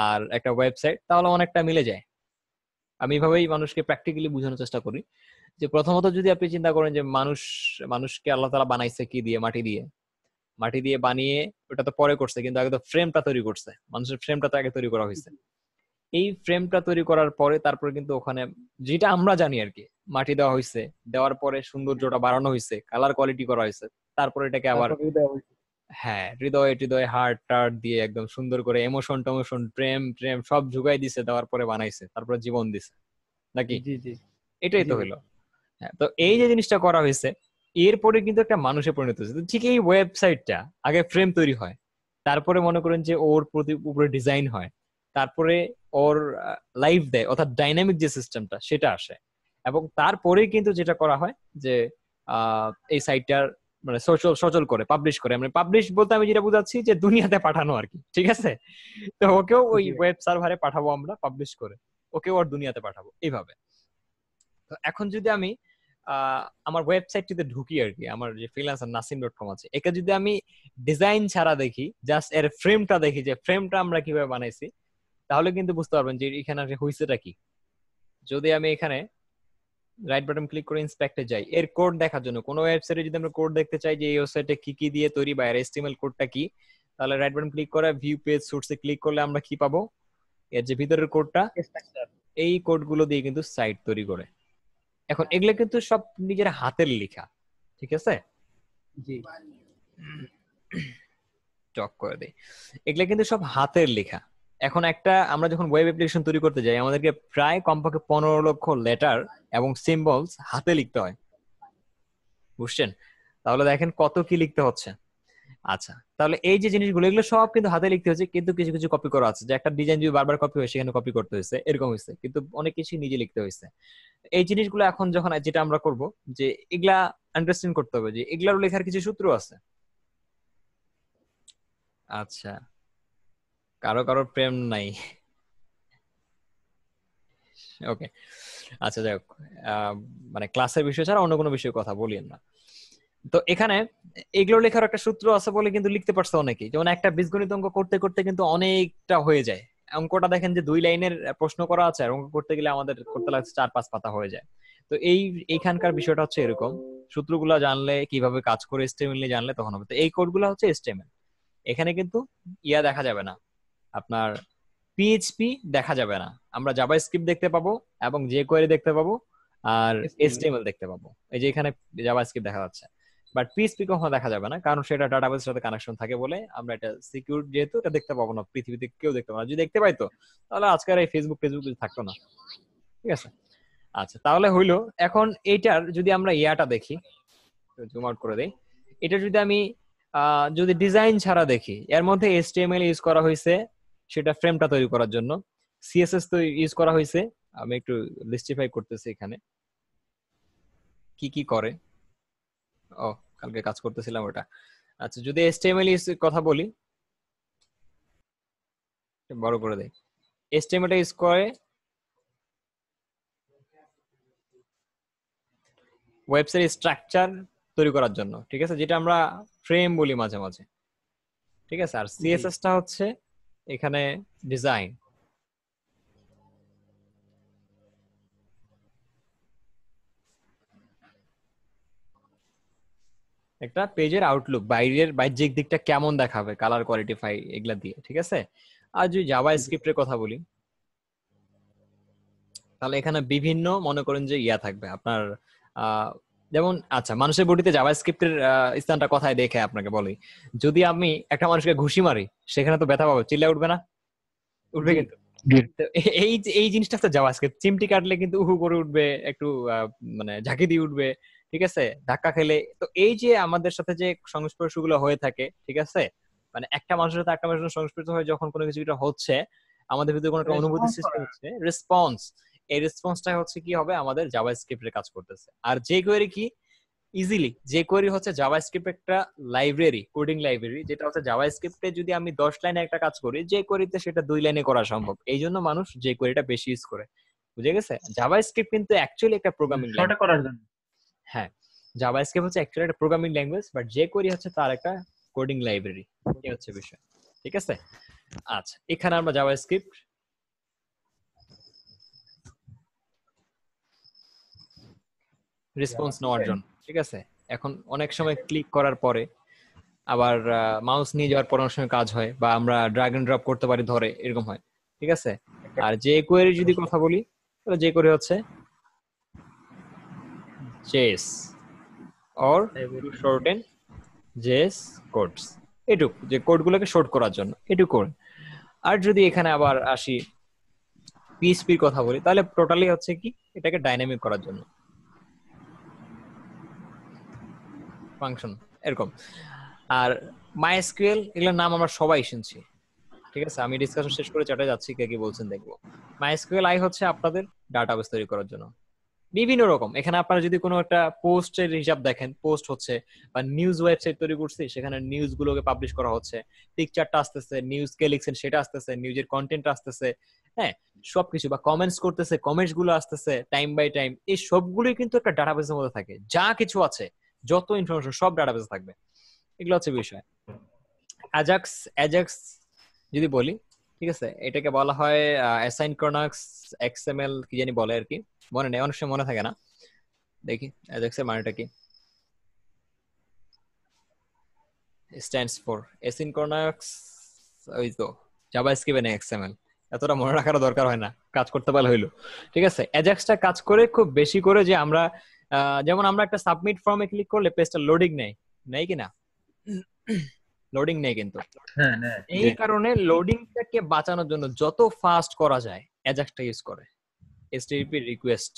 আর একটা ওয়েবসাইট তাহলে অনেকটা মিলে যায় আমি এভাবেই মানুষকে প্র্যাকটিক্যালি বোঝানোর চেষ্টা করি যে প্রথমত যদি আপনি চিন্তা করেন যে মানুষ মানুষকে আল্লাহ তালা বানাইছে কি দিয়ে মাটি দিয়ে মাটি দিয়ে বানিয়ে ওটা তো পরে করছে কিন্তু আগে তো ফ্রেমটা তৈরি করছে মানুষের ফ্রেমটা তো আগে তৈরি করা হয়েছে এই ফ্রেমটা তৈরি করার পরে তারপরে কিন্তু ওখানে যেটা আমরা জানি আর কি মাটি দেওয়া হয়েছে দেওয়ার পরে সৌন্দর্যটা বাড়ানো হয়েছে কালার কোয়ালিটি করা হয়েছে তারপর এটাকে আবার হ্যাঁ হৃদয় হৃদয় হার্ট টার্ট দিয়ে একদম সুন্দর করে এমোশন টমোশন প্রেম প্রেম সব ঝুগাই দিছে দেওয়ার পরে বানাইছে তারপর জীবন দিছে নাকি এটাই তো হলো হ্যাঁ, তো এই যে জিনিসটা করা হয়েছে এরপরে কিন্তু একটা মানুষে পরিণত হয়েছে ঠিক এই ওয়েবসাইটটা আগে ফ্রেম তৈরি হয় তারপরে মনে করেন যে ওর প্রতি উপরে ডিজাইন হয় তারপরে ওর লাইফ দেয় অর্থাৎ ডাইনামিক যে সিস্টেমটা সেটা আসে এবং তারপরে কিন্তু যেটা করা হয় যে এই সাইটটার মানে সচল সচল করে পাবলিশ করে মানে পাবলিশ বলতে আমি যেটা বুঝাচ্ছি যে দুনিয়াতে পাঠানো আর কি ঠিক আছে তো ওকেও ওই ওয়েব সার্ভারে পাঠাবো আমরা পাবলিশ করে ওকেও আর দুনিয়াতে পাঠাবো এইভাবে তো এখন যদি আমি আমার ওয়েবসাইটটিতে ঢুকি আর কি আমার যে ফ্রিল্যান্সার নাসিম ডট কম আছে একে যদি আমি ডিজাইন ছাড়া দেখি জাস্ট এর ফ্রেমটা দেখি যে ফ্রেমটা আমরা কিভাবে বানাইছি তাহলে কিন্তু বুঝতে পারবেন যে এখানে হইছেটা কি যদি আমি এখানে রাইট বাটন ক্লিক করে ইন্সপেক্টে যাই এর কোড দেখার জন্য কোনো ওয়েবসাইটে যদি আমরা কোড দেখতে চাই যে এই ওয়েবসাইটে কি কি দিয়ে তৈরি বা এসটিএমএল কোডটা কি তাহলে রাইট বাটন ক্লিক করে ভিউ পেজ সোর্সে ক্লিক করলে আমরা কি পাবো এর যে ভিতরের কোডটা এই কোডগুলো দিয়ে কিন্তু সাইট তৈরি করে এখন এগুলো কিন্তু সব নিজের হাতের লেখা ঠিক আছে জি টক করে দেই এগুলো কিন্তু সব হাতের লেখা এখন একটা আমরা যখন ওয়েব অ্যাপ্লিকেশন তৈরি করতে যাই আমাদেরকে প্রায় কমপক্ষে পনেরো লক্ষ লেটার এবং সিম্বলস হাতে লিখতে হয় বুঝছেন তাহলে দেখেন কত কি লিখতে হচ্ছে আচ্ছা তাহলে এই যে জিনিসগুলো এগুলো সব কিন্তু হাতে লিখতে হচ্ছে কিন্তু কিছু কিছু কপি করা আছে যে একটা ডিজাইন যদি বারবার কপি হয় সেখানে কপি করতে হয়েছে এরকম হয়েছে কিন্তু অনেক কিছু নিজে লিখতে হয়েছে এই জিনিসগুলো এখন যখন যেটা আমরা করব যে এগুলা আন্ডারস্ট্যান্ড করতে হবে যে এগুলার লেখার কিছু সূত্র আছে আচ্ছা কারো কারো প্রেম নাই ওকে আচ্ছা যাই হোক মানে ক্লাসের বিষয় ছাড়া অন্য কোনো বিষয়ে কথা বলিয়েন না তো এখানে এগুলো লেখার একটা সূত্র আছে বলে কিন্তু লিখতে পারছে অনেকে যেমন একটা বীজগণিত অঙ্ক করতে করতে কিন্তু অনেকটা হয়ে যায় অঙ্কটা দেখেন যে দুই লাইনের প্রশ্ন করা আছে আর অঙ্ক করতে গেলে আমাদের করতে লাগছে চার পাঁচ পাতা হয়ে যায় তো এই এইখানকার বিষয়টা হচ্ছে এরকম সূত্রগুলো জানলে কিভাবে কাজ করে স্টেমেল জানলে তখন হবে তো এই কোডগুলো হচ্ছে স্টেমেল এখানে কিন্তু ইয়া দেখা যাবে না আপনার পিএইচপি দেখা যাবে না আমরা জাভা স্ক্রিপ্ট দেখতে পাবো এবং যে কোয়েরি দেখতে পাবো আর এসটিএমএল দেখতে পাবো এই যে এখানে জাভা স্ক্রিপ্ট দেখা যাচ্ছে বাট পিএইচপি কখনো দেখা যাবে না কারণ সেটা ডাটাবেসের সাথে কানেকশন থাকে বলে আমরা এটা সিকিউর যেহেতু এটা দেখতে পাবো না পৃথিবীতে কেউ দেখতে পাবো না যদি দেখতে পাইতো তাহলে আজকের এই ফেসবুক ফেসবুক থাকতো না ঠিক আছে আচ্ছা তাহলে হইলো এখন এইটার যদি আমরা ইয়াটা দেখি জুম আউট করে দেই এটা যদি আমি যদি ডিজাইন ছাড়া দেখি এর মধ্যে এসটিএমএল ইউজ করা হয়েছে সেটা ফ্রেমটা তৈরি করার জন্য সিএসএস তো ইউজ করা হয়েছে আমি একটু লিস্টিফাই করতেছি এখানে কি কি করে ও কালকে কাজ করতেছিলাম ওটা আচ্ছা যদি এসটিএমএল কথা বলি বড় করে দেয় এসটিএমএল ইউজ করে ওয়েবসাইট স্ট্রাকচার তৈরি করার জন্য ঠিক আছে যেটা আমরা ফ্রেম বলি মাঝে মাঝে ঠিক আছে আর সিএসএসটা হচ্ছে এখানে ডিজাইন একটা পেজের আউটলুক বাইরের বাহ্যিক দিকটা কেমন দেখাবে কালার কোয়ালিটিফাই এগুলা দিয়ে ঠিক আছে আর যদি জাভা স্ক্রিপ্টের কথা বলি তাহলে এখানে বিভিন্ন মনে করেন যে ইয়া থাকবে আপনার যেমন আচ্ছা মানুষের বডিতে জাভাস্ক্রিপ্টের স্থানটা কথায় দেখে আপনাকে বলি যদি আমি একটা মানুষকে ঘুষি মারি সেখানে তো ব্যথা পাবো চিল্লা উঠবে না উঠবে কিন্তু এই এই জিনিসটা তো জাভাস্ক্রিপ্ট চিমটি কাটলে কিন্তু উহু করে উঠবে একটু মানে ঝাঁকি দিয়ে উঠবে ঠিক আছে ধাক্কা খেলে তো এই যে আমাদের সাথে যে সংস্পর্শগুলো হয়ে থাকে ঠিক আছে মানে একটা মানুষের সাথে একটা মানুষের সংস্পর্শ হয় যখন কোনো কিছু হচ্ছে আমাদের ভিতরে কোনো একটা অনুভূতি সৃষ্টি হচ্ছে রেসপন্স এই রেসপন্সটা হচ্ছে কি হবে আমাদের জাভা স্ক্রিপ্টের কাজ করতেছে আর যে কোয়েরি কি ইজিলি যে কোয়েরি হচ্ছে জাভা স্ক্রিপ্ট একটা লাইব্রেরি কোডিং লাইব্রেরি যেটা হচ্ছে জাভা স্ক্রিপ্টে যদি আমি দশ লাইনে একটা কাজ করি যে কোয়েরিতে সেটা দুই লাইনে করা সম্ভব এই জন্য মানুষ যে কোয়েরিটা বেশি ইউজ করে বুঝে গেছে জাভা স্ক্রিপ্ট কিন্তু অ্যাকচুয়ালি একটা প্রোগ্রামিং ল্যাঙ্গুয়েজ করার জন্য হ্যাঁ জাভা স্ক্রিপ্ট হচ্ছে অ্যাকচুয়ালি একটা programming language but jQuery হচ্ছে তার একটা কোডিং লাইব্রেরি এটা হচ্ছে বিষয় ঠিক আছে আচ্ছা এখানে আমরা জাভা স্ক্রিপ্ট রেসপন্স নেওয়ার জন্য ঠিক আছে এখন অনেক সময় ক্লিক করার পরে আবার মাউস নিয়ে যাওয়ার পর সময় কাজ হয় বা আমরা ড্রাগ এন্ড ড্রপ করতে পারি ধরে এরকম হয় ঠিক আছে আর যে কোয়েরি যদি কথা বলি তাহলে যে কোয়েরি হচ্ছে JS or shorten JS codes এটুক যে কোডগুলোকে শর্ট করার জন্য এটুক কোড আর যদি এখানে আবার আসি পিএসপির কথা বলি তাহলে টোটালি হচ্ছে কি এটাকে ডাইনামিক করার জন্য ফাংশন এরকম আর মাইএসকিউএল এগুলোর নাম আমরা সবাই শুনছি ঠিক আছে আমি ডিসকাশন শেষ করে চাটে যাচ্ছি কে কি বলছেন দেখবো মাইএসকিউএল আই হচ্ছে আপনাদের ডাটাবেস তৈরি করার জন্য বিভিন্ন রকম এখানে আপনারা যদি কোনো একটা পোস্টের হিসাব দেখেন পোস্ট হচ্ছে বা নিউজ ওয়েবসাইট তৈরি করছি সেখানে নিউজ গুলোকে পাবলিশ করা হচ্ছে পিকচারটা আসতেছে নিউজ কে লিখছেন সেটা আসতেছে নিউজের কন্টেন্ট আসতেছে হ্যাঁ সবকিছু বা কমেন্টস করতেছে কমেন্টস গুলো আসতেছে টাইম বাই টাইম এই সবগুলোই কিন্তু একটা ডাটাবেসের মধ্যে থাকে যা কিছু আছে যত ইনফরমেশন সব ডাটাবেস থাকবে এগুলো হচ্ছে বিষয় অ্যাজাক্স অ্যাজাক্স যদি বলি ঠিক আছে এটাকে বলা হয় অ্যাসাইন ক্রনাক্স এক্সএমএল কি জানি বলে আর কি মনে নেই অনেক সময় মনে থাকে না দেখি অ্যাজাক্স এর মানেটা কি স্ট্যান্ডস ফর অ্যাসিনক্রনাক্স ওই তো জাভা স্ক্রিপ্ট এনে এক্সএমএল এতটা মনে রাখার দরকার হয় না কাজ করতে পারলে হইলো ঠিক আছে অ্যাজাক্সটা কাজ করে খুব বেশি করে যে আমরা যেমন আমরা একটা সাবমিট ফর্মে ক্লিক করলে পেজটা লোডিং নেই নেই কিনা লোডিং নেই কিন্তু হ্যাঁ, এই কারণে লোডিংটাকে বাঁচানোর জন্য যত ফাস্ট করা যায় অ্যাজাক্সটা ইউজ করে এসটিপি রিকোয়েস্ট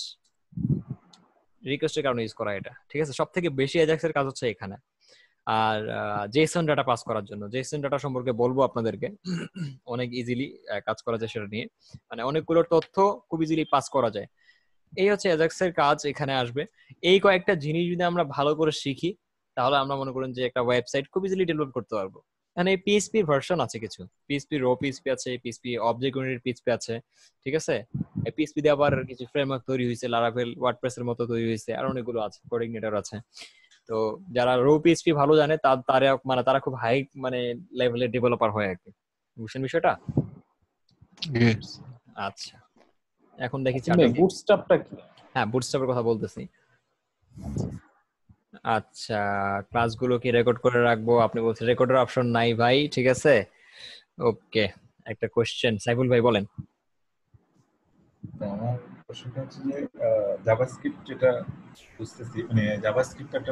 রিকোয়েস্টের কারণে ইউজ করা এটা ঠিক আছে সব থেকে বেশি অ্যাজাক্সের কাজ হচ্ছে এখানে আর জেসন ডাটা পাস করার জন্য জেসন ডাটা সম্পর্কে বলবো আপনাদেরকে অনেক ইজিলি কাজ করা যায় সেটা নিয়ে মানে অনেকগুলো তথ্য খুব ইজিলি পাস করা যায় এই হচ্ছে অ্যাজাক্সের কাজ এখানে আসবে এই কয়েকটা জিনিস যদি আমরা ভালো করে শিখি তাহলে আমরা মনে করেন যে একটা ওয়েবসাইট খুব ইজিলি ডেভেলপ করতে পারবো এখানে পিএসপি ভার্সন আছে কিছু পিএসপি র পিএসপি আছে পিএসপি অবজেক্ট ওরিয়েন্টেড পিএসপি আছে ঠিক আছে পিএসপি দিয়ে আবার কিছু ফ্রেমওয়ার্ক তৈরি হয়েছে লারাভেল ওয়ার্ডপ্রেস এর মতো তৈরি হয়েছে আর অনেকগুলো আছে কোঅর্ডিনেটর আছে তো যারা রো পিএসপি ভালো জানে তারা মানে তারা খুব হাই মানে লেভেলের ডেভেলপার হয় আর কি বুঝছেন বিষয়টা আচ্ছা এখন দেখি বুটস্ট্র্যাপটা আচ্ছা, কি হ্যাঁ বুটস্ট্র্যাপের কথা বলতেছি আচ্ছা ক্লাসগুলো কি রেকর্ড করে রাখবো আপনি বলছেন রেকর্ডের অপশন নাই ভাই ঠিক আছে ওকে একটা কোশ্চেন সাইফুল ভাই বলেন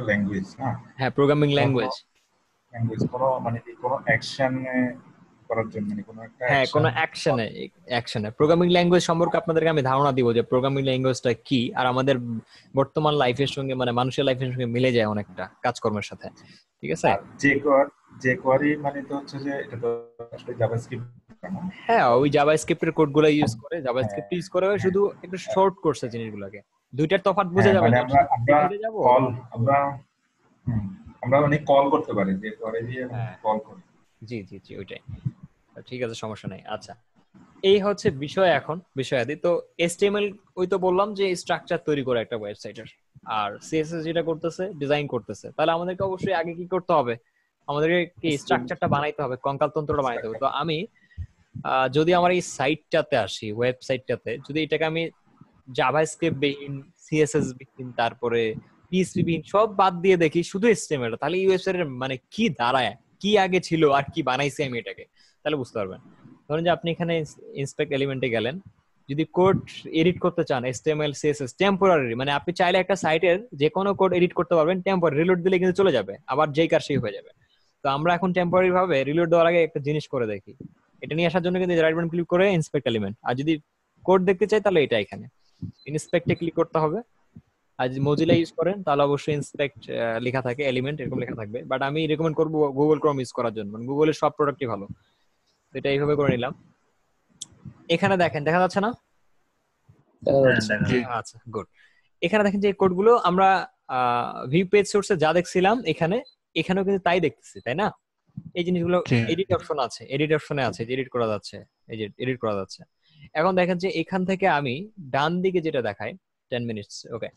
ল্যাঙ্গুয়েজ মানে হ্যাঁ প্রোগ্রামিং ল্যাঙ্গুয়েজ ল্যাঙ্গুয়েজ কোনো মানে কোনো অ্যাকশনে করার জন্য মানে কোনো একটা হ্যাঁ কোনো অ্যাকশনে অ্যাকশনে প্রোগ্রামিং ল্যাঙ্গুয়েজ সম্পর্কে আপনাদেরকে আমি ধারণা দিব যে প্রোগ্রামিং ল্যাঙ্গুয়েজটা কি আর আমাদের বর্তমান লাইফের সঙ্গে মানে মানুষের লাইফের সঙ্গে মিলে যায় অনেকটা কাজকর্মের সাথে ঠিক আছে যে যে কোয়ারি মানে তো হচ্ছে যে এটা তো আসলে জাভাস্ক্রিপ্ট হ্যাঁ ওই জাভাস্ক্রিপ্টের কোডগুলো ইউজ করে জাভাস্ক্রিপ্ট ইউজ করে শুধু হ্যাঁ। একটু শর্ট করছে জিনিসগুলোকে দুইটার তফাৎ বুঝে হ্যাঁ, যাবে মানে না কল আমরা আমরা অনেক কল করতে পারি যে পরে দিয়ে কল হ্যাঁ। করি জি জি জি ওইটাই আচ্ছা, ঠিক আছে সমস্যা নেই আচ্ছা এই হচ্ছে বিষয় এখন বিষয় আদি তো এসটিএমএল ওই তো বললাম যে স্ট্রাকচার তৈরি করে একটা ওয়েবসাইটের আর সিএসএস যেটা করতেছে ডিজাইন করতেছে তাহলে আমাদেরকে অবশ্যই আগে কি করতে হবে আমাদেরকে কি স্ট্রাকচারটা বানাইতে হবে কঙ্কাল তন্ত্রটা বানাইতে হবে তো আমি যদি আমার এই সাইটটাতে আসি ওয়েবসাইটটাতে যদি এটাকে আমি জাভাস্ক্রিপ্ট বিহীন সিএসএস বিহীন তারপরে পিএসপি বিহীন সব বাদ দিয়ে দেখি শুধু এসটিএমএল তাহলে এই ওয়েবসাইটের মানে কি দাঁড়ায় কি আগে ছিল আর কি বানাইছি আমি এটাকে তাহলে বুঝতে পারবেন ধরেন যে আপনি এখানে ইন্সপেক্ট এলিমেন্টে গেলেন যদি কোড এডিট করতে চান এসটিএমএল সিএসএস টেম্পোরারি মানে আপনি চাইলে একটা সাইটের যে কোনো কোড এডিট করতে পারবেন টেম্পোরারি রিলোড দিলে কিন্তু চলে যাবে আবার যেই কার সেই হয়ে যাবে তো আমরা এখন টেম্পোরারি ভাবে রিলোড দেওয়ার আগে একটা জিনিস করে দেখি এটা নিয়ে আসার জন্য কিন্তু রাইট বাটন ক্লিক করে ইন্সপেক্ট এলিমেন্ট আর যদি কোড দেখতে চাই তাহলে এটা এখানে ইন্সপেক্টে ক্লিক করতে হবে আর যদি মজিলা ইউজ করেন তাহলে অবশ্যই ইন্সপেক্ট লেখা থাকে এলিমেন্ট এরকম লেখা থাকবে বাট আমি রেকমেন্ড করবো গুগল ক্রম ইউজ করার জন্য মানে গুগলের সব প্রোডাক্টই ভালো এটা এইভাবে করে নিলাম এখানে দেখেন দেখা যাচ্ছে না হ্যাঁ, হ্যাঁ, আচ্ছা গুড এখানে দেখেন যে কোডগুলো আমরা ভিউ পেজ সোর্সে যা দেখছিলাম এখানে এখানেও কিন্তু তাই দেখতেছি তাই না এই জিনিসগুলো এডিট অপশন আছে এডিট অপশনে আছে এডিট করা যাচ্ছে এই যে এডিট করা যাচ্ছে এখন দেখেন যে এখান থেকে আমি ডান দিকে যেটা দেখাই টেন মিনিটস ওকে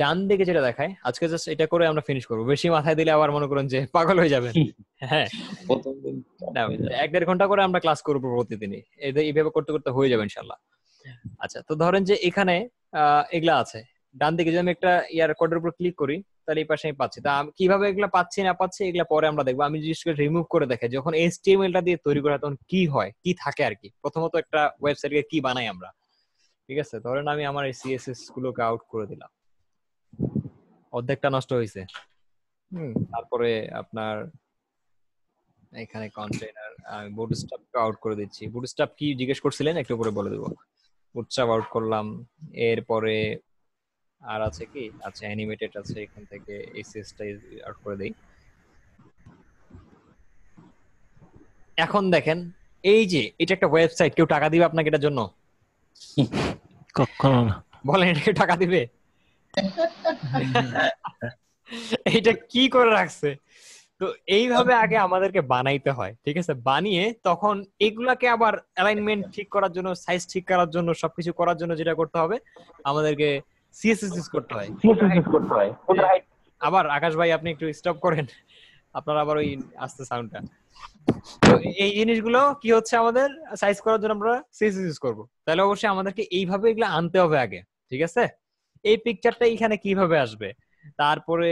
ডান দিকে যেটা দেখায় আজকে জাস্ট এটা করে আমরা ফিনিশ করবো বেশি মাথায় দিলে আবার মনে করুন যে পাগল হয়ে যাবেন হ্যাঁ এক দেড় ঘন্টা করে আমরা ক্লাস করবো প্রতিদিনই এইভাবে করতে করতে হয়ে যাবে ইনশাল্লাহ আচ্ছা তো ধরেন যে এখানে এগুলা আছে ডান দিকে যদি আমি একটা ইয়ার কোডের উপর ক্লিক করি তাহলে এই পাশে আমি পাচ্ছি তা কিভাবে এগুলা পাচ্ছি না পাচ্ছি এগুলা পরে আমরা দেখবো আমি জিনিস রিমুভ করে দেখে যখন এইচটিএমএল টা দিয়ে তৈরি করা তখন কি হয় কি থাকে আর কি প্রথমত একটা ওয়েবসাইটকে কি বানাই আমরা ঠিক আছে ধরেন আমি আমার এই সিএসএস গুলোকে আউট করে দিলাম অর্ধেকটা নষ্ট হয়েছে তারপরে আপনার এখানে কন্টেইনার আমি বুটস্ট্র্যাপ আউট করে দিচ্ছি বুট স্টাফ কি জিজ্ঞেস করছিলেন একটু পরে বলে দেবো বুটস্ট্র্যাপ আউট করলাম এরপরে আর আছে কি আচ্ছা অ্যানিমেটেড আছে এখান থেকে টা আউট করে দেই এখন দেখেন এই যে এটা একটা ওয়েবসাইট কেউ টাকা দিবে আপনাকে এটার জন্য কখনো না বলেন এটা টাকা দিবে এটা কি করে রাখছে তো এইভাবে আগে আমাদেরকে বানাইতে হয় ঠিক আছে বানিয়ে তখন এগুলাকে আবার অ্যালাইনমেন্ট আচ্ছা। ঠিক করার জন্য সাইজ ঠিক করার জন্য সবকিছু করার জন্য যেটা করতে হবে আমাদেরকে সিএসএস ইউজ করতে হয় করতে হয় আবার আকাশ ভাই আপনি একটু স্টপ করেন আপনার আবার ওই আস্তে সাউন্ডটা তো এই জিনিসগুলো কি হচ্ছে আমাদের সাইজ করার জন্য আমরা সিএসএস ইউজ করব তাহলে অবশ্যই আমাদেরকে এইভাবে এগুলো আনতে হবে আগে ঠিক আছে এই পিকচারটা এখানে কিভাবে আসবে তারপরে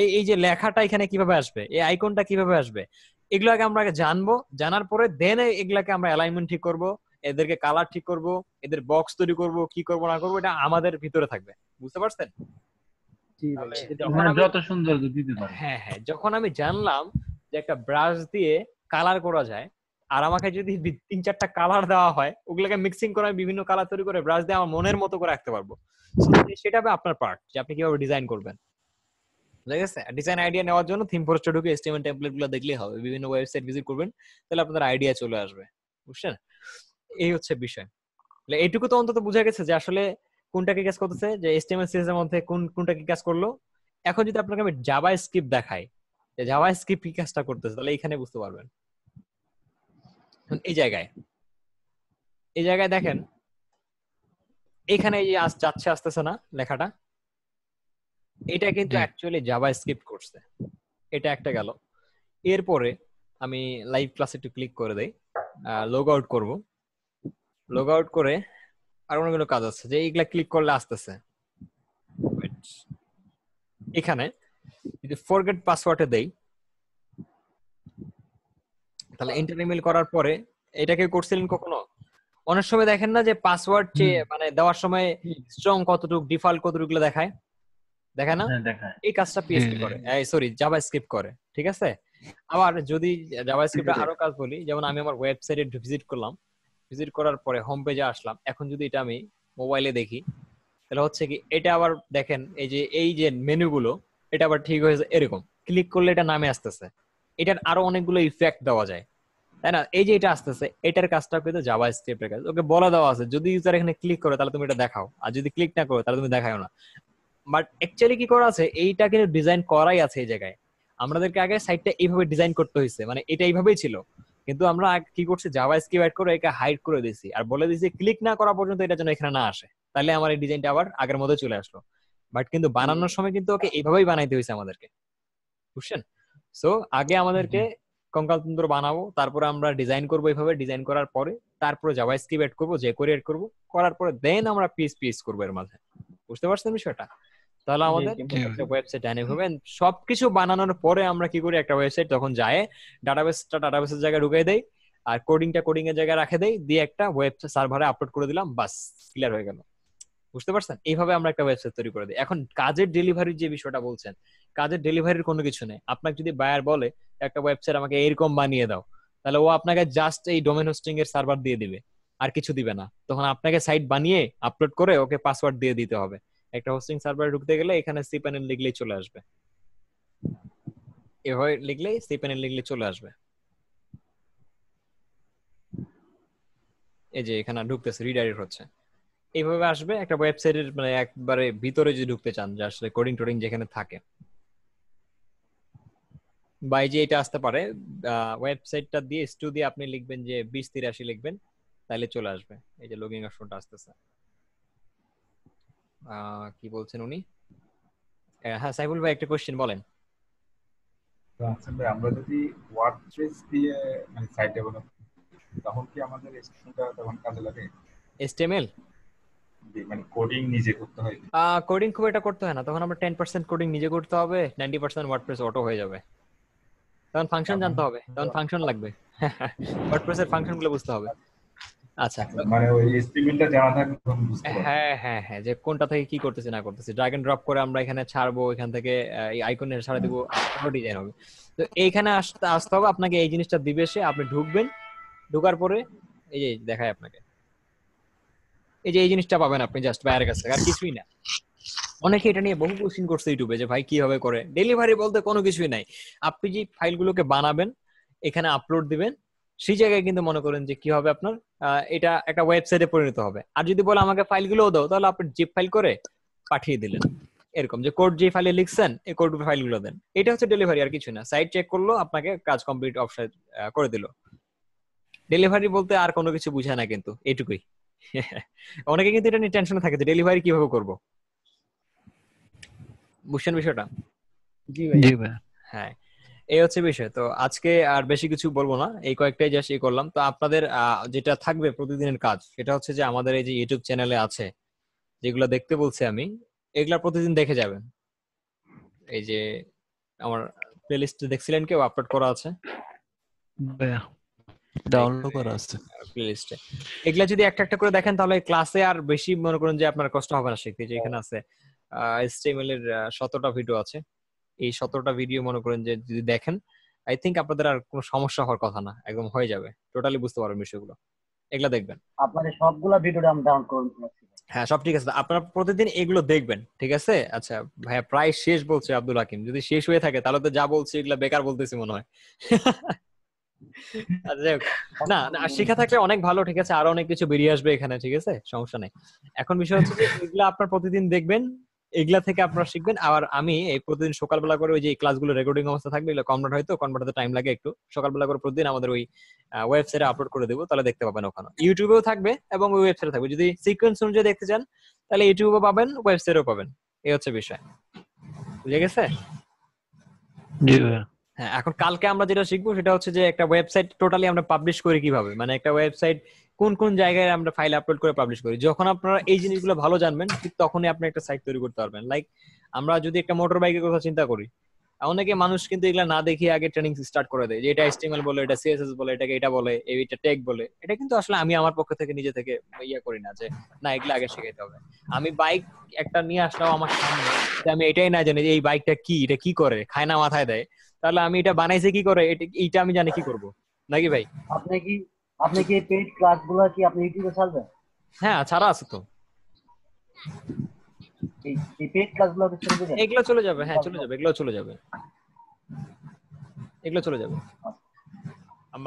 এই এই যে লেখাটা এখানে কিভাবে আসবে এই আইকনটা কিভাবে আসবে এগুলো আগে আমরা আগে জানবো জানার পরে দেন এগুলাকে আমরা অ্যালাইনমেন্ট ঠিক করব এদেরকে কালার ঠিক করব এদের বক্স তৈরি করব কি করব না করব এটা আমাদের ভিতরে থাকবে বুঝতে পারছেন হ্যাঁ, যত সুন্দর হ্যাঁ হ্যাঁ যখন আমি জানলাম যে একটা ব্রাশ দিয়ে কালার করা যায় আর আমাকে যদি তিন চারটা কালার দেওয়া হয় ওগুলোকে মিক্সিং করে আমি বিভিন্ন কালার তৈরি করে ব্রাশ দিয়ে আমার মনের মতো করে রাখতে পারবো সেটা আপনার পার্ট যে আপনি কিভাবে ডিজাইন করবেন ঠিক আছে ডিজাইন আইডিয়া নেওয়ার জন্য থিম ফরেস্টে ঢুকে এসটিএমএল টেমপ্লেট গুলো দেখলে হবে বিভিন্ন ওয়েবসাইট ভিজিট করবেন তাহলে আপনাদের আইডিয়া চলে আসবে বুঝছেন এই হচ্ছে বিষয় এইটুকু তো অন্তত বোঝা গেছে যে আসলে কোনটা কি কাজ করতেছে যে এসটিএমএল সিরিজের মধ্যে কোন কোনটা কি কাজ করলো এখন যদি আপনাকে আমি জাভা স্ক্রিপ্ট দেখাই যে জাভা স্ক্রিপ্ট কি কাজটা করতেছে তাহলে এখানে বুঝতে পারবেন এই জায়গায় এই জায়গায় দেখেন এখানে এই যে যাচ্ছে আসতেছে না লেখাটা এটা কিন্তু অ্যাকচুয়ালি জাভা স্ক্রিপ্ট করছে এটা একটা গেল এরপরে আমি লাইভ ক্লাসে একটু ক্লিক করে দেই লগ আউট করব লগ আউট করে আর অনেকগুলো কাজ আছে যে এইগুলা ক্লিক করলে আসতেছে এখানে যদি ফরগেট পাসওয়ার্ডে দেই তাহলে ইমেল করার পরে এটাকে করছিলেন কখনো অনেক সময় দেখেন না যে পাসওয়ার্ড চেয়ে মানে দেওয়ার সময় স্ট্রং কতটুকু ডিফল্ট কতটুকু দেখায় দেখে না হ্যাঁ, এই কাজটা পিএসপি হ্যাঁ। করে এই সরি জাভাস্ক্রিপ্ট করে ঠিক আছে আবার যদি জাভাস্ক্রিপ্টে আরো কাজ বলি যেমন আমি আমার ওয়েবসাইটে ভিজিট করলাম ভিজিট করার পরে হোম পেজে আসলাম এখন যদি এটা আমি মোবাইলে দেখি তাহলে হচ্ছে কি এটা আবার দেখেন এই যে এই যে মেনুগুলো এটা আবার ঠিক হয়েছে এরকম ক্লিক করলে এটা নামে আসতেছে এটার আরো অনেকগুলো ইফেক্ট দেওয়া যায় তাই না এই যে এটা আসতেছে এটার কাজটা কিন্তু জাভা স্ক্রিপ্টের কাজ ওকে বলা দেওয়া আছে যদি ইউজার এখানে ক্লিক করে তাহলে তুমি এটা দেখাও আর যদি ক্লিক না করো তাহলে তুমি দেখাও না বাট অ্যাকচুয়ালি কি করা আছে এইটা কিন্তু ডিজাইন করাই আছে এই জায়গায় আমাদেরকে আগে সাইটটা এইভাবে ডিজাইন করতে হয়েছে মানে এটা এইভাবেই ছিল কিন্তু আমরা কি করছি জাভা স্ক্রিপ্ট অ্যাড করে একে হাইড করে দিছি আর বলে দিয়েছি ক্লিক না করা পর্যন্ত এটা যেন এখানে না আসে তাহলে আমার এই ডিজাইনটা আবার আগের মতো চলে আসলো বাট কিন্তু বানানোর সময় কিন্তু ওকে এইভাবেই বানাইতে হয়েছে আমাদেরকে বুঝছেন সো আগে আমাদেরকে কঙ্কাল কঙ্কালতন্ত্র বানাবো তারপরে আমরা ডিজাইন করবো এইভাবে ডিজাইন করার পরে তারপরে জাভা স্ক্রিপ্ট এড করবো যে করে এড করবো করার পরে দেন আমরা পিস পিস করবো এর মাঝে বুঝতে পারছেন বিষয়টা তাহলে আমাদের ওয়েবসাইট ডাইনামিক হবে সবকিছু বানানোর পরে আমরা কি করি একটা ওয়েবসাইট তখন যায় ডাটাবেসটা ডাটাবেসের জায়গায় ঢুকিয়ে দেই আর কোডিংটা কোডিং এর জায়গায় রাখে দেই দিয়ে একটা ওয়েবসাইট সার্ভারে আপলোড করে দিলাম বাস ক্লিয়ার হয়ে গেল বুঝতে পারছেন এইভাবে আমরা একটা ওয়েবসাইট তৈরি করে দিই এখন কাজের ডেলিভারির যে বিষয়টা বলছেন কাজের ডেলিভারির কোনো কিছু নেই আপনাকে যদি বায়ার বলে একটা ওয়েবসাইট আমাকে এরকম বানিয়ে দাও তাহলে ও আপনাকে জাস্ট এই ডোমেন হোস্টিং এর সার্ভার দিয়ে দিবে আর কিছু দিবে না তখন আপনাকে সাইট বানিয়ে আপলোড করে ওকে পাসওয়ার্ড দিয়ে দিতে হবে একটা হোস্টিং সার্ভারে ঢুকতে গেলে এখানে সি প্যানেল লিখলেই চলে আসবে এভাবে লিখলেই সি প্যানেল লিখলে চলে আসবে এই যে এখানে ঢুকতেছে রিডাইরেক্ট হচ্ছে এইভাবে আসবে একটা ওয়েবসাইটের মানে একবারে ভিতরে যদি ঢুকতে চান যে আসলে কোডিং টোডিং যেখানে থাকে বাই যে এটা আসতে পারে ওয়েবসাইটটা দিয়ে স্টু দিয়ে আপনি লিখবেন যে বিশ তিরাশি লিখবেন তাহলে চলে আসবে এই যে লগিং অপশনটা আসতেছে কি বলছেন উনি হ্যাঁ সাইফুল ভাই একটা কোশ্চেন বলেন আচ্ছা আমরা যদি ওয়ার্ডপ্রেস দিয়ে মানে সাইট ডেভেলপ তখন কি আমাদের স্টুডেন্টটা তখন কাজে লাগে এসটিএমএল মানে কোডিং নিজে করতে হয় কোডিং খুব এটা করতে হয় না তখন আমরা 10% কোডিং নিজে করতে হবে 90% ওয়ার্ডপ্রেস অটো হয়ে যাবে তখন ফাংশন হ্যাঁ, জানতে হবে হ্যাঁ। তখন ফাংশন লাগবে ওয়ার্ডপ্রেসের ফাংশন গুলো বুঝতে হবে আচ্ছা মানে ওই এসটিএমএলটা জানা থাকলে বুঝতে হ্যাঁ হ্যাঁ হ্যাঁ যে কোনটা থেকে কি করতেছে না করতেছে ড্র্যাগ এন্ড ড্রপ করে আমরা এখানে ছাড়বো এখান থেকে এই আইকনের ছাড়া দিব আরো ডিজাইন হবে তো এইখানে আসতে আসতে হবে আপনাকে এই জিনিসটা দিবে সে আপনি ঢুকবেন ঢোকার পরে এই যে দেখায় আপনাকে এই যে এই জিনিসটা পাবেন আপনি জাস্ট বাইরের কাছে আর কিছুই না অনেকে এটা নিয়ে বহু কোশ্চিন করছে ইউটিউবে যে ভাই কিভাবে করে ডেলিভারি বলতে কোনো কিছুই নাই আপনি যে ফাইলগুলোকে বানাবেন এখানে আপলোড দিবেন সেই জায়গায় কিন্তু মনে করেন যে কি হবে আপনার এটা একটা ওয়েবসাইটে পরিণত হবে আর যদি বলে আমাকে ফাইলগুলো দাও তাহলে আপনি জিপ ফাইল করে পাঠিয়ে দিলেন এরকম যে কোড যে ফাইলে লিখছেন এই কোড ফাইলগুলো দেন এটা হচ্ছে ডেলিভারি আর কিছু না সাইট চেক করলো আপনাকে কাজ কমপ্লিট অপশন করে দিল ডেলিভারি বলতে আর কোনো কিছু বুঝায় না কিন্তু এটুকুই অনেকে কিন্তু এটা নিয়ে টেনশনে থাকে যে ডেলিভারি কিভাবে করবো বুঝছেন বিষয়টা জি হ্যাঁ এই হচ্ছে বিষয় তো আজকে আর বেশি কিছু বলবো না এই কয়েকটাই যা ইয়ে করলাম তো আপনাদের যেটা থাকবে প্রতিদিনের কাজ সেটা হচ্ছে যে আমাদের এই যে ইউটিউব চ্যানেলে আছে যেগুলো দেখতে বলছি আমি এগুলা প্রতিদিন দেখে যাবেন এই যে আমার প্লেলিস্ট দেখছিলেন কেউ আপলোড করা আছে ডাউনলোড করা আছে প্লেলিস্টে এগুলা যদি একটা একটা করে দেখেন তাহলে ক্লাসে আর বেশি মনে করেন যে আপনার কষ্ট হবে না শিখতে যে এখানে আছে এসটিএমএল এর ভিডিও আছে এই শতটা ভিডিও মনে করেন যে যদি দেখেন আই থিঙ্ক আপনাদের আর কোনো সমস্যা হওয়ার কথা না একদম হয়ে যাবে টোটালি বুঝতে পারবেন বিষয়গুলো এগুলা দেখবেন আপনাদের সবগুলো ভিডিও আমি ডাউন করুন হ্যাঁ সব ঠিক আছে আপনারা প্রতিদিন এগুলো দেখবেন ঠিক আছে আচ্ছা ভাইয়া প্রায় শেষ বলছে আব্দুল হাকিম যদি শেষ হয়ে থাকে তাহলে তো যা বলছি এগুলা বেকার বলতেছি মনে হয় আচ্ছা, না না শিখা থাকলে অনেক ভালো ঠিক আছে আরো অনেক কিছু বেরিয়ে আসবে এখানে ঠিক আছে সমস্যা নেই এখন বিষয় হচ্ছে যে এগুলো আপনার প্রতিদিন দেখবেন এগুলা থেকে আপনারা শিখবেন আর আমি এই প্রতিদিন সকালবেলা করে ওই যে ক্লাসগুলো রেকর্ডিং অবস্থা থাকবে এগুলো কনভার্ট হয়তো কনভার্ট হতে টাইম লাগে একটু সকালবেলা করে প্রতিদিন আমাদের ওই ওয়েবসাইটে আপলোড করে দেবো তাহলে দেখতে পাবেন ওখানে ইউটিউবেও থাকবে এবং ওই ওয়েবসাইটে থাকবে যদি সিকোয়েন্স অনুযায়ী দেখতে চান তাহলে ইউটিউবে পাবেন ওয়েবসাইটেও পাবেন এই হচ্ছে বিষয় বুঝে গেছে জি ভাই হ্যাঁ এখন কালকে আমরা যেটা শিখবো সেটা হচ্ছে যে একটা ওয়েবসাইট টোটালি আমরা পাবলিশ করি কিভাবে মানে একটা ওয়েবসাইট কোন কোন জায়গায় আমরা ফাইল আপলোড করে পাবলিশ করি যখন আপনারা এই জিনিসগুলো ভালো জানবেন ঠিক তখনই আপনি একটা সাইট তৈরি করতে পারবেন লাইক আমরা যদি একটা মোটর বাইকের কথা চিন্তা করি অনেকে মানুষ কিন্তু এগুলো না দেখিয়ে আগে ট্রেনিং স্টার্ট করে দেয় যে এটা এসটিএমএল বলে এটা সিএসএস বলে এটাকে এটা বলে এইটা টেক বলে এটা কিন্তু আসলে আমি আমার পক্ষ থেকে নিজে থেকে ইয়া করি না যে না এগুলো আগে শেখাইতে হবে আমি বাইক একটা নিয়ে আসলাম আমার সামনে আমি এটাই না জানি যে এই বাইকটা কি এটা কি করে খায় না মাথায় দেয় তাহলে আমি এটা বানাইছে কি করে এটা আমি জানি কি করব নাকি ভাই আপনি কি আপনি কি পেইড ক্লাসগুলো কি আপনি ইউটিউবে ছাড়বেন হ্যাঁ ছাড়া আছে তো এই পেইড ক্লাসগুলো চলে যাবে এগুলো চলে যাবে হ্যাঁ চলে যাবে এগুলো চলে যাবে এগুলো চলে যাবে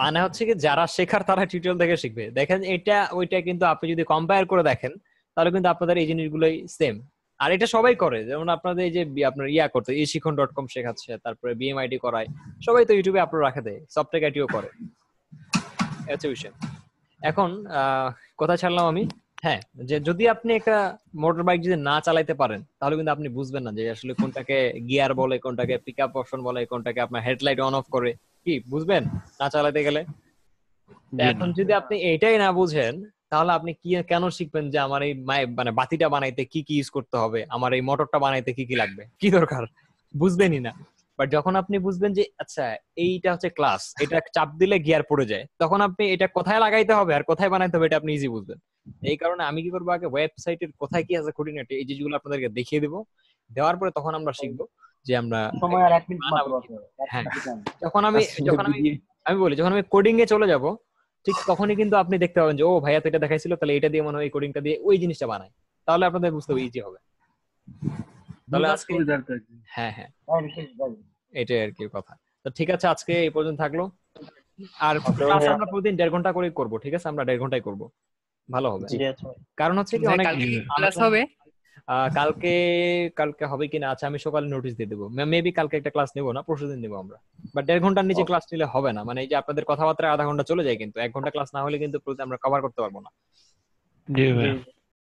মানে হচ্ছে কি যারা শেখার তারা টিউটোরিয়াল দেখে শিখবে দেখেন এটা ওইটা কিন্তু আপনি যদি কম্পেয়ার করে দেখেন তাহলে কিন্তু আপনাদের এই জিনিসগুলোই সেম আর এটা সবাই করে যেমন আপনাদের এই যে আপনার ইয়া করতে এই শিখন ডট কম শেখাচ্ছে তারপরে বিএমআইডি করায় সবাই তো ইউটিউবে আপলোড রাখে দেয় সফটওয়্যার করে হচ্ছে এখন কথা ছাড়লাম আমি হ্যাঁ যে যদি আপনি একটা মোটর বাইক যদি না চালাইতে পারেন তাহলে কিন্তু আপনি বুঝবেন না যে আসলে কোনটাকে গিয়ার বলে কোনটাকে পিক আপ অপশন বলে কোনটাকে আপনার হেডলাইট অন অফ করে কি বুঝবেন না চালাতে গেলে এখন যদি আপনি এটাই না বুঝেন তাহলে আপনি কি কেন শিখবেন যে আমার এই মানে বাতিটা বানাইতে কি কি ইউজ করতে হবে আমার এই মোটরটা বানাইতে কি কি লাগবে কি দরকার বুঝবেনই না বাট যখন আপনি বুঝবেন যে আচ্ছা এইটা হচ্ছে ক্লাস এটা চাপ দিলে গিয়ার পড়ে যায় তখন আপনি এটা কোথায় লাগাইতে হবে আর কোথায় বানাইতে হবে এটা আপনি ইজি বুঝবেন এই কারণে আমি কি করবো আগে ওয়েবসাইটের কোথায় কি আছে খুঁটিনাটি এই জিনিসগুলো আপনাদেরকে দেখিয়ে দিব দেওয়ার পরে তখন আমরা শিখবো যে আমরা হ্যাঁ। যখন আমি আচ্ছা, যখন আমি আমি বলি যখন আমি কোডিং এ চলে যাব ঠিক তখনই কিন্তু আপনি দেখতে পাবেন যে ও ভাইয়া তো এটা দেখাইছিল তাহলে এটা দিয়ে মনে হয় কোডিংটা দিয়ে ওই জিনিসটা বানায় তাহলে আপনাদের বুঝতে ইজি হবে হ্যাঁ। তাহলে আজকে হ্যাঁ হ্যাঁ, হ্যাঁ এটাই আর কি কথা তো ঠিক আছে আজকে এই পর্যন্ত থাকলো আর ক্লাস আচ্ছা, হ্যাঁ। আমরা প্রতিদিন দেড় ঘন্টা করে করব ঠিক আছে আমরা দেড় ঘন্টায় করব ভালো হবে আচ্ছা। কারণ হচ্ছে কি অনেক ক্লাস হবে কালকে কালকে হবে কিনা আচ্ছা আমি সকালে নোটিশ দিয়ে দেবো মেবি কালকে একটা ক্লাস নেবো না পরশুদিন নেবো আমরা বা দেড় ঘন্টার নিচে ক্লাস নিলে হবে না মানে এই যে আপনাদের কথাবার্তায় আধা ঘন্টা চলে যায় কিন্তু এক ঘন্টা ক্লাস না হলে কিন্তু আমরা কভার করতে পারবো না জি ভাই